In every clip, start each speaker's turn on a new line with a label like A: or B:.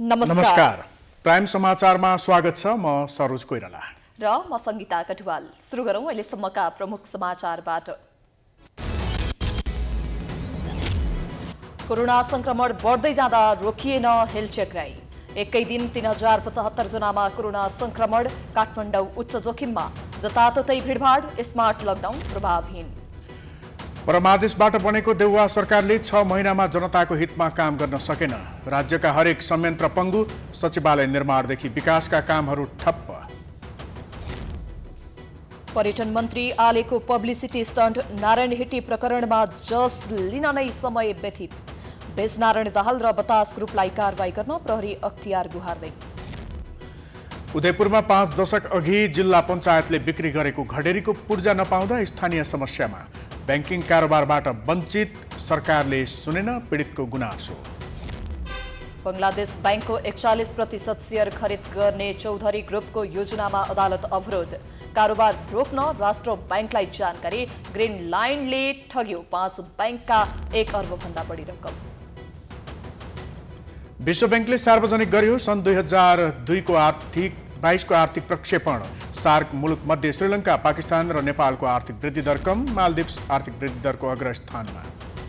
A: नमस्कार, नमस्कार।
B: प्राइम समाचारमा स्वागत छ म सरोज कोइराला
A: र म संगीता कटुवाल सुरु गरौँ अहिलेसम्मका प्रमुख समाचारबाट कोरोना संक्रमण बढ्दै जाँदा रोकिएन हेलचेक राई एकै दिन तिन हजार पचहत्तर जनामा कोरोना संक्रमण काठमाडौँ उच्च जोखिममा जताततै भिडभाड स्मार्ट लकडाउन प्रभावहीन
B: परमादेशबाट बनेको देउवा सरकारले छ महिनामा जनताको हितमा काम गर्न सकेन राज्यका हरेक संयन्त्र पङ्गु सचिवालय निर्माणदेखि विकासका कामहरू ठप्प
A: पर्यटन मन्त्री आलेको पब्लिसिटी स्टन्ट नारायण हेटी प्रकरणमा जस लिन नै समय व्यथित नारायण दाहाल र बतास ग्रुपलाई कारवाही गर्न प्रहरी अख्तियार गुहार्दै
B: उदयपुरमा पाँच दशक अघि जिल्ला पञ्चायतले बिक्री गरेको घडेरीको पूर्जा नपाउँदा स्थानीय समस्यामा ब्याङ्किङ कारोबारबाट वञ्चित सरकारले सुनेन पीडितको गुनासो
A: बङ्गलादेश ब्याङ्कको एकचालिस प्रतिशत सेयर खरिद गर्ने चौधरी ग्रुपको योजनामा अदालत अवरोध कारोबार रोक्न राष्ट्र ब्याङ्कलाई जानकारी ग्रिन लाइनले ठग्यो पाँच ब्याङ्कका एक अर्बभन्दा बढी रकम
B: विश्व ब्याङ्कले सार्वजनिक गर्यो सन् दुई हजार दुईको आर्थिक बाइसको आर्थिक प्रक्षेपण सार्क मध्ये श्रीलङ्का पाकिस्तान र नेपालको आर्थिक वृद्धि दर कम मालदिप्स आर्थिक वृद्धि दरको अग्र स्थानमा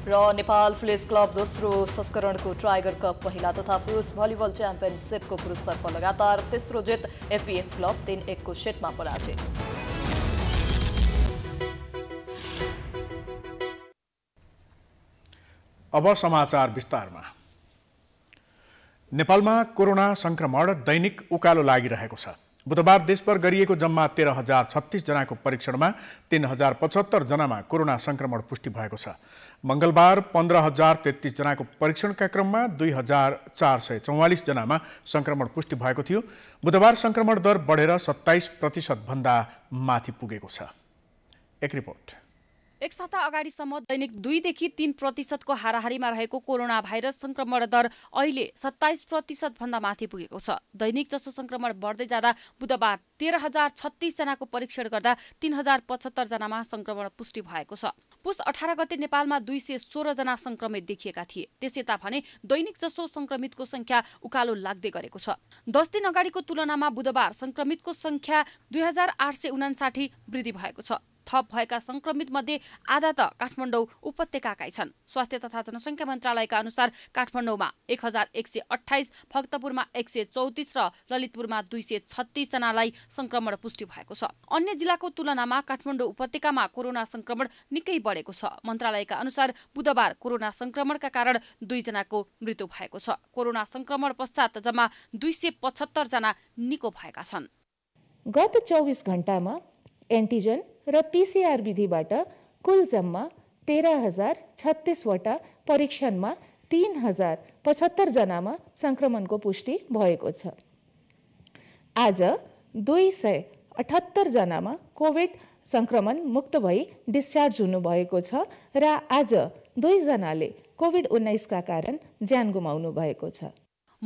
A: र नेपाल पुलिस क्लब दोस्रो संस्करणको ट्राइगर कप महिला तथा पुरुष भलिबल च्याम्पियनसिपको पुरुषतर्फ लगातार तेस्रो जित एफिएफ क्लब तिन एकको सेटमा पराजित
B: अब समाचार विस्तारमा नेपालमा कोरोना संक्रमण दैनिक उकालो लागिरहेको छ बुधबार देशभर गरिएको जम्मा तेह्र हजार छत्तिसजनाको परीक्षणमा तिन हजार पचहत्तरजनामा कोरोना संक्रमण पुष्टि भएको छ मङ्गलबार पन्ध्र हजार तेत्तिसजनाको परीक्षणका क्रममा दुई हजार चार सय चौवालिसजनामा सङ्क्रमण पुष्टि भएको थियो बुधबार संक्रमण दर बढेर सत्ताइस प्रतिशतभन्दा माथि पुगेको छ एक रिपोर्ट
C: एक साता अगाडिसम्म दैनिक दुईदेखि तीन प्रतिशतको हाराहारीमा रहेको कोरोना भाइरस संक्रमण दर अहिले सत्ताइस भन्दा माथि पुगेको छ दैनिक जसो संक्रमण बढ्दै जाँदा बुधबार तेह्र हजार छत्तिसजनाको परीक्षण गर्दा तीन हजार पचहत्तरजनामा संक्रमण पुष्टि भएको छ पुस अठार गते नेपालमा दुई सय सोह्रजना संक्रमित देखिएका थिए त्यस यता भने दैनिक जसो संक्रमितको संख्या उकालो लाग्दै गरेको छ दस दिन अगाडिको तुलनामा बुधबार संक्रमितको संख्या दुई हजार आठ सय उनासाठी वृद्धि भएको छ थप भएका संक्रमित मध्ये आधा त काठमाडौँ उपत्यकाकै छन् स्वास्थ्य तथा जनसङ्ख्या मन्त्रालयका अनुसार काठमाडौँमा एक हजार एक सय अठाइस भक्तपुरमा एक सय चौतिस र ललितपुरमा दुई सय छत्तिसजनालाई संक्रमण पुष्टि भएको छ अन्य जिल्लाको तुलनामा काठमाडौँ उपत्यकामा कोरोना संक्रमण निकै बढेको छ मन्त्रालयका अनुसार बुधबार कोरोना संक्रमणका कारण दुईजनाको मृत्यु भएको छ कोरोना संक्रमण पश्चात जम्मा दुई सय पचहत्तरजना निको भएका छन् गत चौबिस घण्टामा एन्टिजन र पिसिआर विधिबाट कुल जम्मा तेह्र हजार छत्तिसवटा परीक्षणमा तिन हजार पचहत्तरजनामा सङ्क्रमणको पुष्टि भएको छ आज दुई सय अठहत्तरजनामा कोभिड सङ्क्रमण मुक्त भई डिस्चार्ज हुनुभएको छ र आज दुईजनाले कोभिड उन्नाइसका कारण ज्यान गुमाउनु भएको छ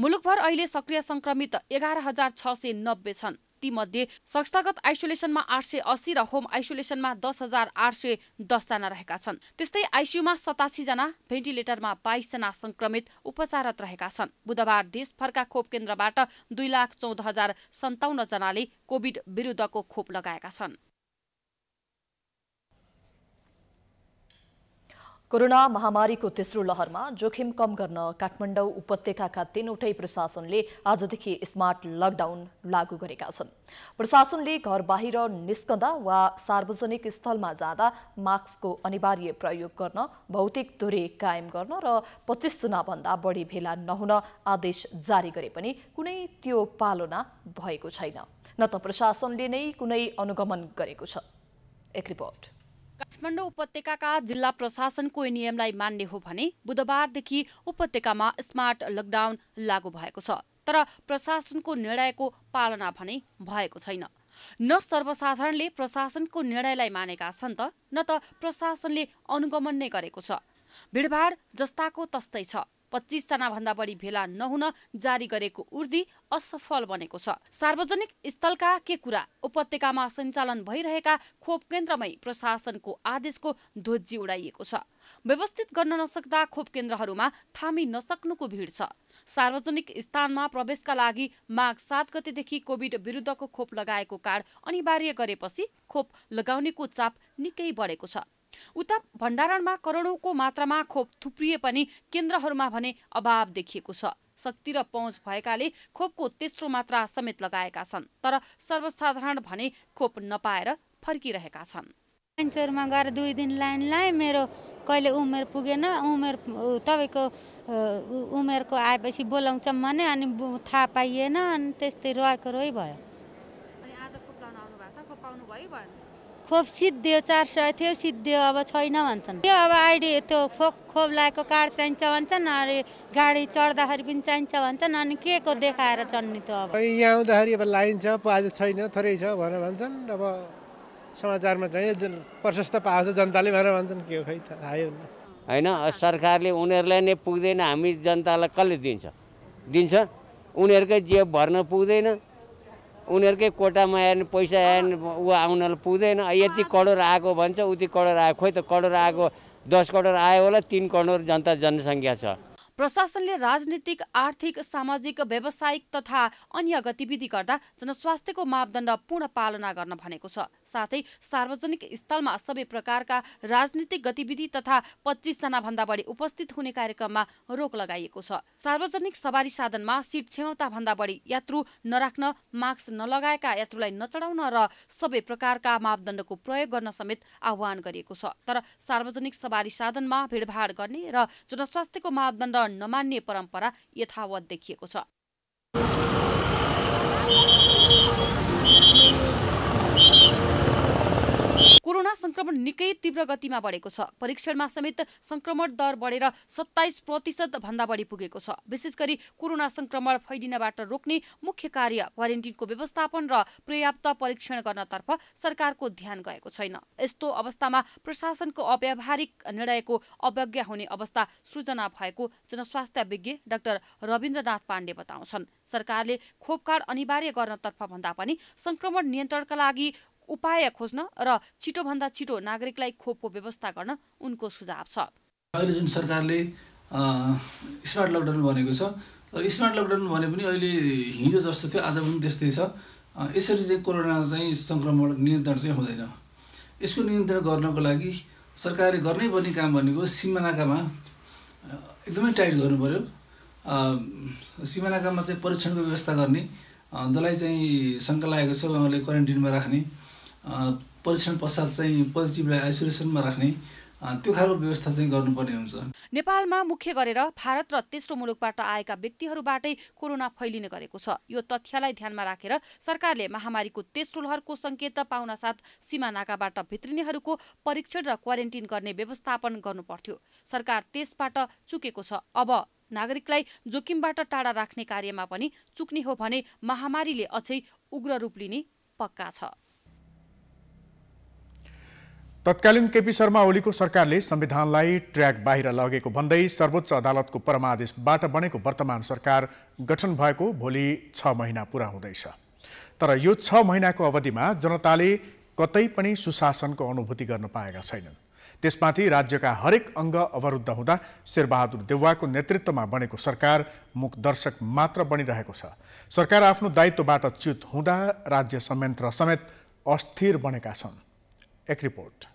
C: मुलुकभर अहिले सक्रिय सङ्क्रमित एघार हजार छ सय नब्बे छन् तीमध्ये संस्थागत आइसोलेसनमा आठ सय अस्सी र होम आइसोलेसनमा दस हजार आठ सय दसजना रहेका छन् त्यस्तै आइसियूमा सतासीजना भेन्टिलेटरमा बाइसजना संक्रमित उपचारत रहेका छन् बुधबार देशभरका खोप केन्द्रबाट दुई लाख चौध हजार सन्ताउन्न जनाले कोविड विरुद्धको खोप लगाएका छन्
A: कोरोना महामारीको तेस्रो लहरमा जोखिम कम गर्न काठमाडौँ उपत्यकाका तीनवटै प्रशासनले आजदेखि स्मार्ट लकडाउन लागू गरेका छन् प्रशासनले घर बाहिर निस्कँदा वा सार्वजनिक स्थलमा जाँदा मास्कको अनिवार्य प्रयोग गर्न भौतिक दूरी कायम गर्न र पच्चिसजना भन्दा बढी भेला नहुन आदेश जारी गरे पनि कुनै त्यो पालना भएको छैन न त प्रशासनले नै कुनै अनुगमन गरेको छ एक रिपोर्ट
C: काठमाडौँ उपत्यकाका जिल्ला प्रशासनको नियमलाई मान्ने हो भने बुधबारदेखि उपत्यकामा स्मार्ट लकडाउन लागू भएको छ तर प्रशासनको निर्णयको पालना भने भएको छैन न सर्वसाधारणले प्रशासनको निर्णयलाई मानेका छन् त न त प्रशासनले अनुगमन नै गरेको छ भिडभाड जस्ताको तस्तै छ भन्दा बढी भेला नहुन जारी गरेको उर्दी असफल बनेको छ सार्वजनिक स्थलका के कुरा उपत्यकामा सञ्चालन भइरहेका खोप केन्द्रमै प्रशासनको आदेशको ध्वजी उडाइएको छ व्यवस्थित गर्न नसक्दा खोप केन्द्रहरूमा थामी नसक्नुको भिड छ सार्वजनिक स्थानमा प्रवेशका लागि माघ सात गतेदेखि कोविड विरुद्धको खोप लगाएको कार्ड अनिवार्य गरेपछि खोप लगाउनेको चाप निकै बढेको छ उता भण्डारणमा करोडौँको मात्रामा खोप थुप्रिए पनि केन्द्रहरूमा भने अभाव देखिएको छ शक्ति र पहुँच भएकाले खोपको तेस्रो मात्रा समेत लगाएका छन् तर सर्वसाधारण भने खोप नपाएर फर्किरहेका छन् पाँचवरमा गएर दुई दिन लाइन लाएँ मेरो कहिले उमेर पुगेन उमेर तपाईँको उमेरको आएपछि बोलाउँछ भने अनि थाहा पाइएन अनि त्यस्तै रोएको रोइ भयो खोप सिद्धियो चार सय थियो सिद्धियो अब छैन भन्छन् त्यो अब आइडी त्यो खोप खोप लागेको कार्ड चाहिन्छ भन्छन् अरे गाडी चढ्दाखेरि पनि चाहिन्छ भन्छन् अनि के को देखाएर चढ्ने त
D: अब यहाँ आउँदाखेरि अब लाइन आज छैन थोरै छ भनेर भन्छन् अब समाचारमा चाहिँ प्रशस्त पाएको छ जनताले भनेर भन्छन् के हो खै थाहा
C: होइन सरकारले उनीहरूलाई नै पुग्दैन हामी जनतालाई कसले दिन्छ दिन्छ उनीहरूकै जेब भर्न पुग्दैन उनीहरूकै कोटामा आयो पैसा आएन ऊ आउनलाई पुग्दैन यति करोड आएको भन्छ उति करोड आयो खोइ त करोड आएको दस करोड आयो होला तिन करोड जनता जनसङ्ख्या छ प्रशासनले राजनीतिक आर्थिक सामाजिक व्यावसायिक तथा अन्य गतिविधि गर्दा जनस्वास्थ्यको मापदण्ड पूर्ण पालना गर्न भनेको छ साथै सार्वजनिक स्थलमा सबै प्रकारका राजनीतिक गतिविधि तथा जना भन्दा बढी उपस्थित हुने कार्यक्रममा रोक लगाइएको छ सार्वजनिक सवारी साधनमा सिट क्षमता भन्दा बढी यात्रु नराख्न मास्क नलगाएका यात्रुलाई नचढाउन र सबै प्रकारका मापदण्डको प्रयोग गर्न समेत आह्वान गरिएको छ तर सार्वजनिक सवारी साधनमा भिडभाड गर्ने र जनस्वास्थ्यको मापदण्ड नमान्ने परम्परा यथावत देखिएको छ कोरोना संक्रमण निकै तीव्र गतिमा बढेको छ परीक्षणमा समेत संक्रमण दर बढेर सत्ताइस प्रतिशत भन्दा बढी पुगेको छ विशेष गरी कोरोना संक्रमण फैलिनबाट रोक्ने मुख्य कार्य क्वारेन्टिनको व्यवस्थापन र पर्याप्त परीक्षण गर्नतर्फ सरकारको ध्यान गएको छैन यस्तो अवस्थामा प्रशासनको अव्यावहारिक निर्णयको अवज्ञा हुने अवस्था सृजना भएको जनस्वास्थ्य विज्ञ डाक्टर रविन्द्रनाथ पाण्डे बताउँछन् सरकारले खोप कार्ड अनिवार्य गर्नतर्फ भन्दा पनि संक्रमण नियन्त्रणका लागि उपाय खोज्न र छिटोभन्दा छिटो नागरिकलाई खोपको व्यवस्था गर्न उनको सुझाव छ
E: अहिले जुन सरकारले स्मार्ट लकडाउन भनेको छ र स्मार्ट लकडाउन भने पनि अहिले हिजो जस्तो थियो आज पनि त्यस्तै छ यसरी चाहिँ कोरोना चाहिँ सङ्क्रमण नियन्त्रण चाहिँ हुँदैन यसको नियन्त्रण गर्नको लागि सरकारले गर्नैपर्ने काम भनेको सिमानाकामा एकदमै टाइट गर्नु पऱ्यो सिमानाकामा चाहिँ परीक्षणको व्यवस्था गर्ने जसलाई चाहिँ शङ्का लागेको छ उहाँले क्वारेन्टिनमा राख्ने परीक्षण पश्चात चाहिँ पोजिटिभलाई आइसोलेसनमा राख्ने त्यो खालको व्यवस्था चाहिँ गर्नुपर्ने हुन्छ
C: नेपालमा मुख्य गरेर भारत र तेस्रो मुलुकबाट आएका व्यक्तिहरूबाटै कोरोना फैलिने गरेको छ यो तथ्यलाई ध्यानमा राखेर सरकारले महामारीको तेस्रो लहरको सङ्केत साथ सीमा नाकाबाट भित्रिनेहरूको परीक्षण र क्वारेन्टिन गर्ने व्यवस्थापन गर्नुपर्थ्यो सरकार त्यसबाट चुकेको छ अब नागरिकलाई जोखिमबाट टाढा राख्ने कार्यमा पनि चुक्ने हो भने महामारीले अझै उग्र रूप लिने पक्का छ
B: तत्कालीन केपी शर्मा ओलीको सरकारले संविधानलाई ट्र्याक बाहिर लगेको भन्दै सर्वोच्च अदालतको परमादेशबाट बनेको वर्तमान सरकार गठन भएको भोलि छ महिना पुरा हुँदैछ तर यो छ महिनाको अवधिमा जनताले कतै पनि सुशासनको अनुभूति गर्न पाएका छैनन् त्यसमाथि राज्यका हरेक अङ्ग अवरुद्ध हुँदा शेरबहादुर देउवाको नेतृत्वमा बनेको सरकार मुख दर्शक मात्र बनिरहेको छ सरकार आफ्नो दायित्वबाट च्युत हुँदा राज्य संयन्त्र समेत अस्थिर बनेका छन् एक रिपोर्ट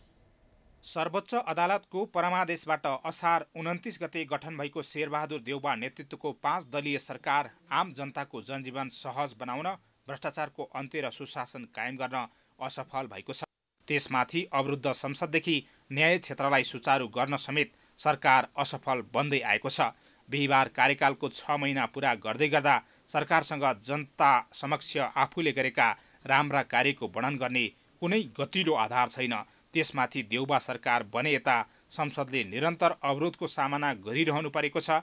D: सर्वोच्च अदालतको परमादेशबाट असार उन्तिस गते गठन भएको शेरबहादुर देउबा नेतृत्वको पाँच दलीय सरकार आम जनताको जनजीवन सहज बनाउन भ्रष्टाचारको अन्त्य र सुशासन कायम गर्न असफल भएको छ त्यसमाथि अवरुद्ध संसददेखि न्याय क्षेत्रलाई सुचारू गर्न समेत सरकार असफल बन्दै आएको छ बिहिबार कार्यकालको छ महिना पुरा गर्दै गर्दा सरकारसँग जनता समक्ष आफूले गरेका राम्रा कार्यको वर्णन गर्ने कुनै गतिलो आधार छैन त्यसमाथि देउबा सरकार बने यता संसदले निरन्तर अवरोधको सामना गरिरहनु परेको छ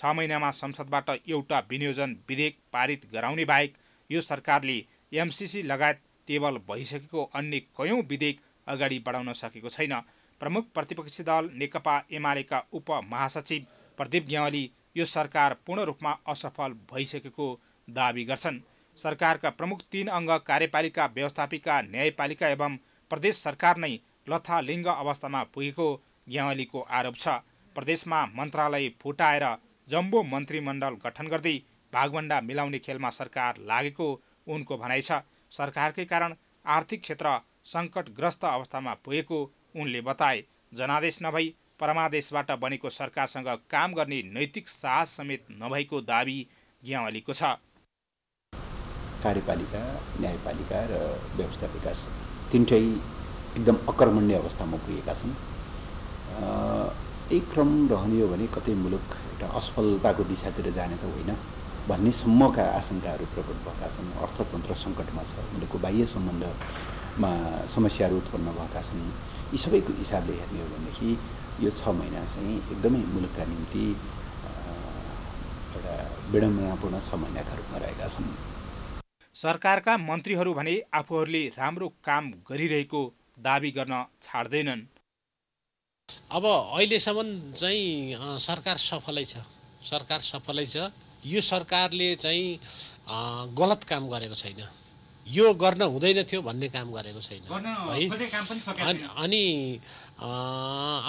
D: छ महिनामा संसदबाट एउटा विनियोजन विधेयक पारित गराउने बाहेक यो सरकारले एमसिसी लगायत टेबल भइसकेको अन्य कयौँ विधेयक अगाडि बढाउन सकेको छैन प्रमुख प्रतिपक्षी दल नेकपा एमालेका उप महासचिव प्रदीप गेवाली यो सरकार पूर्ण रूपमा असफल भइसकेको दावी गर्छन् सरकारका प्रमुख तीन अङ्ग कार्यपालिका व्यवस्थापिका न्यायपालिका एवं प्रदेश सरकार नै लथालिङ्ग अवस्थामा पुगेको ग्यावालीको आरोप छ प्रदेशमा मन्त्रालय फुटाएर जम्बो मन्त्रीमण्डल गठन गर्दै भागभन्डा मिलाउने खेलमा सरकार लागेको उनको भनाइ छ सरकारकै कारण आर्थिक क्षेत्र सङ्कटग्रस्त अवस्थामा पुगेको उनले बताए जनादेश नभई परमादेशबाट बनेको सरकारसँग काम गर्ने नैतिक साहस समेत नभएको दावी ग्यावालीको छ कार्यपालिका न्यायपालिका र व्यवस्था विकास तिनटै एकदम अकर्मण्य अवस्थामा पुगेका छन् यही क्रम रहने हो भने कतै मुलुक एउटा असफलताको दिशातिर जाने त होइन भन्ने सम्मका आशङ्काहरू प्रकट भएका छन् अर्थतन्त्र सङ्कटमा छ मुलुकको बाह्य सम्बन्धमा समस्याहरू उत्पन्न भएका छन् यी सबैको हिसाबले हेर्ने हो भनेदेखि यो छ महिना चाहिँ एकदमै मुलुकका निम्ति एउटा विडम्बनापूर्ण छ महिनाका रूपमा रहेका छन् सरकारका मन्त्रीहरू भने आफूहरूले राम्रो काम गरिरहेको दावी गर्न छाड्दैनन् अब अहिलेसम्म चाहिँ सरकार सफलै छ सरकार सफलै छ यो सरकारले चाहिँ गलत काम गरेको छैन यो गर्न हुँदैन थियो भन्ने काम गरेको छैन है अनि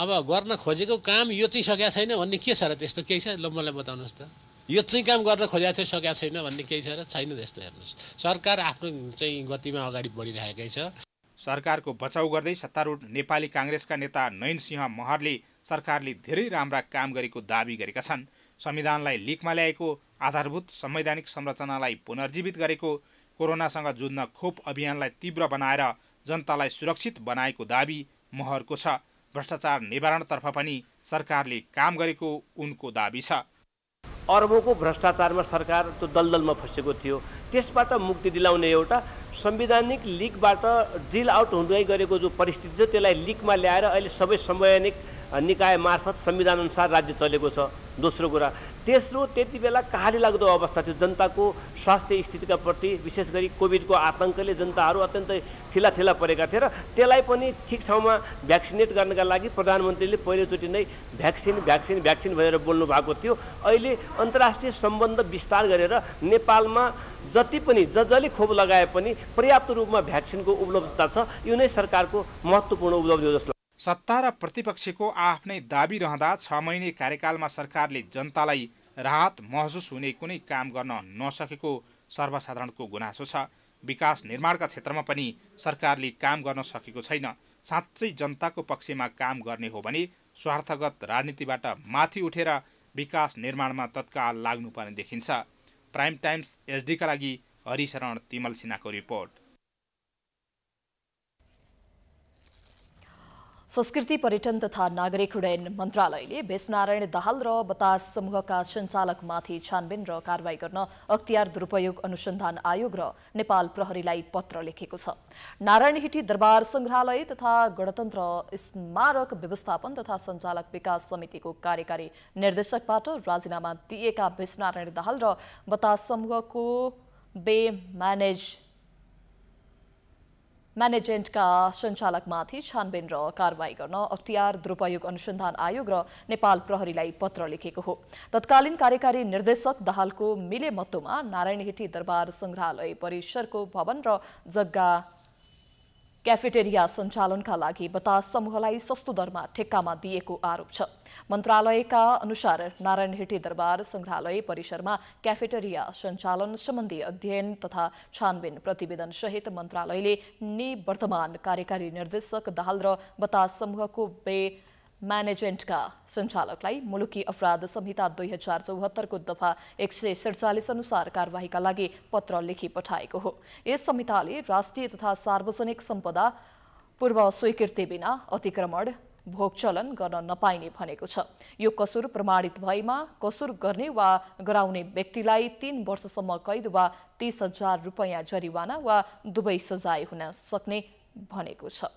D: अब गर्न खोजेको काम यो चाहिँ सकेको छैन भन्ने के छ र त्यस्तो केही छ ल मलाई बताउनुहोस् त यो चाहिँ काम गर्न खोजेको थियो सकेको छैन भन्ने केही छ र छैन त्यस्तो हेर्नुहोस् सरकार आफ्नो चाहिँ गतिमा अगाडि बढिरहेकै छ सरकारको बचाउ गर्दै सत्तारूढ नेपाली काङ्ग्रेसका नेता नयन सिंह महरले सरकारले धेरै राम्रा काम गरेको दावी गरेका छन् संविधानलाई लिकमा ल्याएको आधारभूत संवैधानिक संरचनालाई पुनर्जीवित गरेको कोरोनासँग जुझ्न खोप अभियानलाई तीव्र बनाएर जनतालाई सुरक्षित बनाएको दावी महरको छ भ्रष्टाचार निवारणतर्फ पनि सरकारले काम गरेको उनको दावी छ अर्बौँको भ्रष्टाचारमा सरकार त्यो दलदलमा फँसेको थियो त्यसबाट मुक्ति दिलाउने एउटा संवैधानिक लिगबाट ड्रिल आउट हुँदै गरेको जो परिस्थिति थियो त्यसलाई लिगमा ल्याएर अहिले सबै संवैधानिक निकाय मार्फत संविधानअनुसार राज्य चलेको छ दोस्रो कुरा तेस्रो त्यति बेला काली लाग्दो अवस्था थियो जनताको स्वास्थ्य स्थितिका प्रति विशेष गरी कोभिडको आतङ्कले जनताहरू अत्यन्तै ठिलाठिला परेका थिए र त्यसलाई पनि ठिक ठाउँमा भ्याक्सिनेट गर्नका लागि प्रधानमन्त्रीले पहिलोचोटि नै भ्याक्सिन भ्याक्सिन भ्याक्सिन भनेर बोल्नु भएको थियो अहिले अन्तर्राष्ट्रिय सम्बन्ध विस्तार गरेर नेपालमा जति पनि ज जसले खोप लगाए पनि पर्याप्त रूपमा भ्याक्सिनको उपलब्धता छ यो नै सरकारको महत्त्वपूर्ण उपलब्धि हो जस्तो सत्ता र प्रतिपक्षको आफ्नै दाबी रहँदा छ महिने कार्यकालमा सरकारले जनतालाई राहत महसुस हुने कुनै काम गर्न नसकेको सर्वसाधारणको गुनासो छ विकास निर्माणका क्षेत्रमा पनि सरकारले काम गर्न सकेको छैन साँच्चै जनताको पक्षमा काम गर्ने हो भने स्वार्थगत राजनीतिबाट माथि उठेर विकास निर्माणमा तत्काल लाग्नुपर्ने देखिन्छ प्राइम टाइम्स एसडीका लागि हरिशरण तिमल सिन्हाको रिपोर्ट
A: संस्कृति पर्यटन तथा नागरिक उड्डयन मन्त्रालयले भेषनारायण दाहाल र बतास समूहका सञ्चालकमाथि छानबिन र कारवाही गर्न अख्तियार दुरुपयोग अनुसन्धान आयोग र नेपाल प्रहरीलाई पत्र लेखेको छ नारायण हिटी दरबार संग्रहालय तथा गणतन्त्र स्मारक व्यवस्थापन तथा सञ्चालक विकास समितिको कार्यकारी निर्देशकबाट राजीनामा दिएका भेषनारायण दाहाल र बतास समूहको बे म्यानेज म्यानेजमेन्टका सञ्चालकमाथि छानबिन र कारवाही गर्न अख्तियार दुरुपयोग अनुसन्धान आयोग र नेपाल प्रहरीलाई पत्र लेखेको हो तत्कालीन कार्यकारी निर्देशक दहालको मिले मतोमा नारायणहेटी दरबार सङ्ग्रहालय परिसरको भवन र जग्गा क्याफेटेरिया सञ्चालनका लागि बतास समूहलाई सस्तो दरमा ठेक्कामा दिएको आरोप छ मन्त्रालयका अनुसार नारायण हेटी दरबार संग्रहालय परिसरमा क्याफेटेरिया सञ्चालन सम्बन्धी अध्ययन तथा छानबिन प्रतिवेदन सहित मन्त्रालयले निवर्तमान कार्यकारी निर्देशक दाहाल र बतास समूहको बे म्यानेजमेन्टका सञ्चालकलाई मुलुकी अपराध संहिता दुई हजार चौहत्तरको दफा एक सय सडचालिस अनुसार कारवाहीका लागि पत्र लेखी पठाएको हो यस संहिताले राष्ट्रिय तथा सार्वजनिक सम्पदा पूर्व स्वीकृति बिना अतिक्रमण भोगचलन गर्न नपाइने भनेको छ यो कसुर प्रमाणित भएमा कसुर गर्ने वा गराउने व्यक्तिलाई तीन वर्षसम्म कैद वा तीस हजार रुपियाँ जरिवाना वा दुवै सजाय हुन सक्ने भनेको छ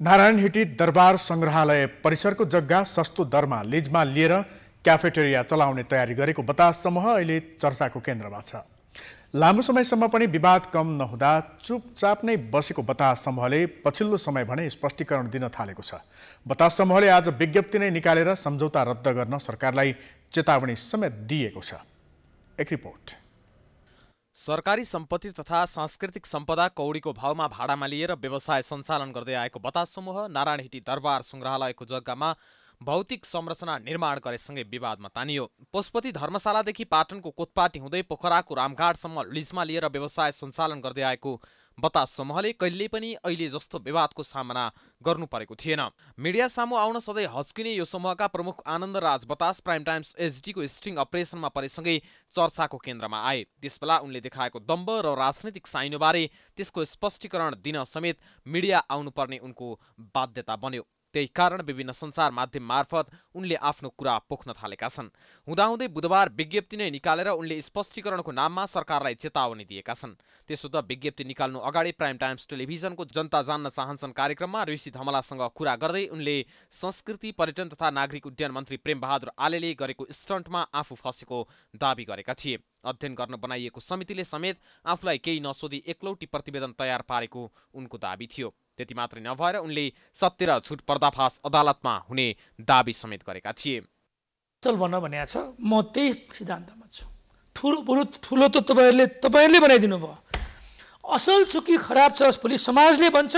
B: नारायण नारायणहिटी दरबार सङ्ग्रहालय परिसरको जग्गा सस्तो दरमा लिजमा लिएर क्याफेटेरिया चलाउने तयारी गरेको बतास समूह अहिले चर्चाको केन्द्रमा छ लामो समयसम्म पनि विवाद कम नहुँदा चुपचाप नै बसेको बतास समूहले पछिल्लो समय भने स्पष्टीकरण दिन थालेको छ बतास समूहले आज विज्ञप्ति नै निकालेर सम्झौता रद्द गर्न सरकारलाई चेतावनी समेत दिएको छ एक रिपोर्ट
F: सरकारी सम्पत्ति तथा सांस्कृतिक सम्पदा कौडीको भावमा भाडामा लिएर व्यवसाय सञ्चालन गर्दै आएको बता समूह नारायणहिटी दरबार सङ्ग्रहालयको जग्गामा भौतिक संरचना निर्माण गरेसँगै विवादमा तानियो पशुपति धर्मशालादेखि पाटनको कोतपाटी हुँदै पोखराको रामघाटसम्म लिजमा लिएर व्यवसाय सञ्चालन गर्दै आएको बतास समूहले कहिल्यै पनि अहिले जस्तो विवादको सामना गर्नु परेको थिएन मिडिया सामु आउन सधैँ हस्किने यो समूहका प्रमुख आनन्द राज बतास प्राइम टाइम्स एसडीको स्ट्रिङ अपरेसनमा परेसँगै चर्चाको केन्द्रमा आए त्यसबेला उनले देखाएको दम्ब र राजनैतिक साइनोबारे त्यसको स्पष्टीकरण दिन समेत मिडिया आउनुपर्ने उनको बाध्यता बन्यो त्यही कारण विभिन्न सञ्चार माध्यम मार्फत उनले आफ्नो कुरा पोख्न थालेका छन् हुँदाहुँदै बुधबार विज्ञप्ति नै निकालेर उनले स्पष्टीकरणको नाममा सरकारलाई चेतावनी दिएका छन् त्यसो त विज्ञप्ति निकाल्नु अगाडि प्राइम टाइम्स टेलिभिजनको जनता जान्न चाहन्छन् कार्यक्रममा ऋषि धमलासँग कुरा गर्दै उनले संस्कृति पर्यटन तथा नागरिक उड्डयन मन्त्री प्रेमबहादुर आले गरेको स्टन्टमा आफू फसेको दावी गरेका थिए अध्ययन गर्न बनाइएको समितिले समेत आफूलाई केही नसोधी एकलौटी प्रतिवेदन तयार पारेको उनको दावी थियो त्यति मात्रै नभएर उनले सत्य र छुट पर्दाफास अदालतमा हुने दावी समेत गरेका थिए
D: चल भन्न भनेको छ म त्यही सिद्धान्तमा छु ठुलो बरु ठुलो त तपाईँहरूले तपाईँहरूले बनाइदिनु भयो असल छु कि खराब छ भोलि समाजले भन्छ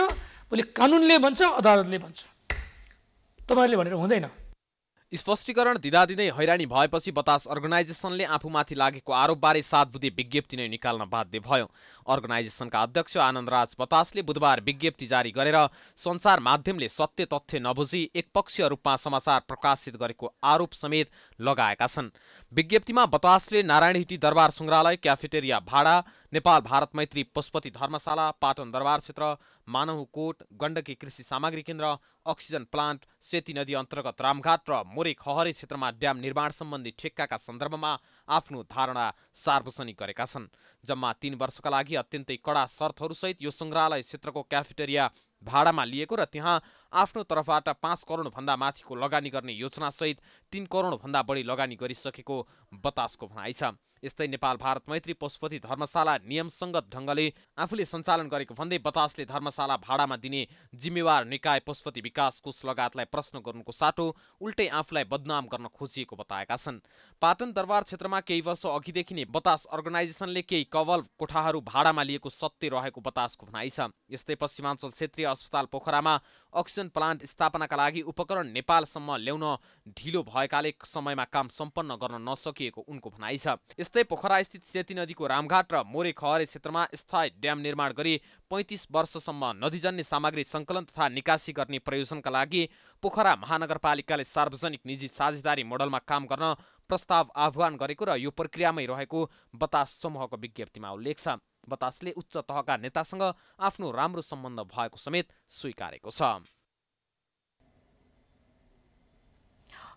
D: भोलि कानुनले भन्छ अदालतले भन्छ तपाईँहरूले भनेर हुँदैन
F: स्पष्टीकरण दिँदादिँदै हैरानी भएपछि बतास अर्गनाइजेसनले आफूमाथि लागेको आरोपबारे सात बुधे विज्ञप्ति नै निकाल्न बाध्य भयो अर्गनाइजेसनका अध्यक्ष आनन्दराज बतासले बुधबार विज्ञप्ति जारी गरेर सञ्चार माध्यमले सत्य तथ्य नबुझी एकपक्षीय रूपमा समाचार प्रकाशित गरेको आरोप समेत लगाएका छन् विज्ञप्तिमा बतासले नारायणहिटी दरबार सङ्ग्रहालय क्याफेटेरिया भाडा नेपाल भारत मैत्री पशुपति धर्मशाला पाटन दरबार क्षेत्र मानहुकोट गण्डकी कृषि सामग्री केन्द्र अक्सिजन प्लान्ट सेती नदी अन्तर्गत रामघाट र मोरे खहरे क्षेत्रमा ड्याम निर्माण सम्बन्धी ठेक्काका सन्दर्भमा आफ्नो धारणा सार्वजनिक गरेका छन् जम्मा तीन वर्षका लागि अत्यन्तै कडा शर्तहरूसहित यो सङ्ग्रहालय क्षेत्रको क्याफेटेरिया भाडामा लिएको र त्यहाँ आफ्नो तर्फबाट पाँच करोडभन्दा माथिको लगानी गर्ने योजनासहित तिन करोडभन्दा बढी लगानी गरिसकेको बतासको भनाइ छ यस्तै नेपाल भारत मैत्री पशुपति धर्मशाला नियमसङ्गत ढङ्गले आफूले सञ्चालन गरेको भन्दै बतासले धर्मशाला भाडामा दिने जिम्मेवार निकाय पशुपति विकास कोष लगायतलाई प्रश्न गर्नुको साटो उल्टै आफूलाई बदनाम गर्न खोजिएको बताएका छन् पाटन दरबार क्षेत्रमा केही वर्ष अघिदेखि नै बतास अर्गनाइजेसनले केही कवल कोठाहरू भाडामा लिएको सत्य रहेको बतासको भनाइ छ यस्तै पश्चिमाञ्चल क्षेत्रीय अस्पताल पोखरामा अक्सिजन प्लान्ट स्थापनाका लागि उपकरण नेपालसम्म ल्याउन ढिलो भएकाले समयमा काम सम्पन्न गर्न नसकिएको उनको भनाइ छ यस्तै पोखरास्थित सेती नदीको रामघाट र मोरे खहरे क्षेत्रमा स्थायी ड्याम निर्माण गरी पैँतिस वर्षसम्म नदीजन्य सामग्री सङ्कलन तथा निकासी गर्ने प्रयोजनका लागि पोखरा महानगरपालिकाले सार्वजनिक निजी साझेदारी मोडलमा काम गर्न प्रस्ताव आह्वान गरेको र यो प्रक्रियामै रहेको बतास समूहको विज्ञप्तिमा उल्लेख छ बतासले उच्च तहका नेतासँग आफ्नो राम्रो सम्बन्ध भएको समेत स्वीकारेको छ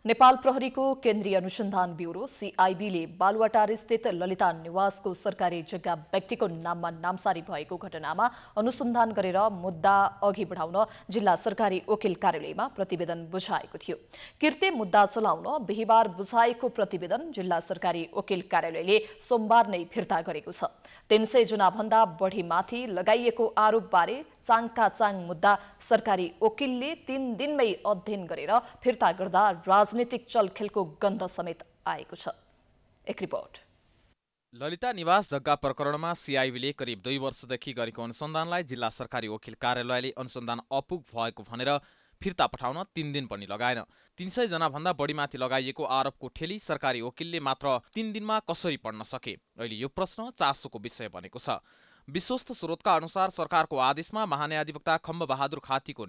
A: नेपाल प्रहरीको केन्द्रीय अनुसन्धान ब्युरो सिआइबीले बालुवाटारस्थित ललिता निवासको सरकारी जग्गा व्यक्तिको नाममा नामसारी भएको घटनामा अनुसन्धान गरेर मुद्दा अघि बढाउन जिल्ला सरकारी वकिल कार्यालयमा प्रतिवेदन बुझाएको थियो किर्ते मुद्दा चलाउन बिहिबार बुझाएको प्रतिवेदन जिल्ला सरकारी वकिल कार्यालयले सोमबार नै फिर्ता गरेको छ तीन सय बढी माथि लगाइएको आरोपबारे चाङका चाङ मुद्दा सरकारी वकिलले तिन दिनमै अध्ययन गरेर फिर्ता गर्दा राजनीतिक चलखेलको गन्ध समेत आएको छ एक रिपोर्ट
F: ललिता निवास जग्गा प्रकरणमा सिआइबीले करिब दुई वर्षदेखि गरेको अनुसन्धानलाई जिल्ला सरकारी वकिल कार्यालयले अनुसन्धान अपुग भएको भनेर फिर्ता पठाउन तिन दिन पनि लगाएन तिन सयजनाभन्दा बढीमाथि लगाइएको आरोपको ठेली सरकारी वकिलले मात्र तिन दिनमा कसरी पढ्न सके अहिले यो प्रश्न चासोको विषय बनेको छ विश्वस्त स्रोतका अनुसार सरकारको आदेशमा महान्याधिवक्ता खम्ब बहादुर खातीको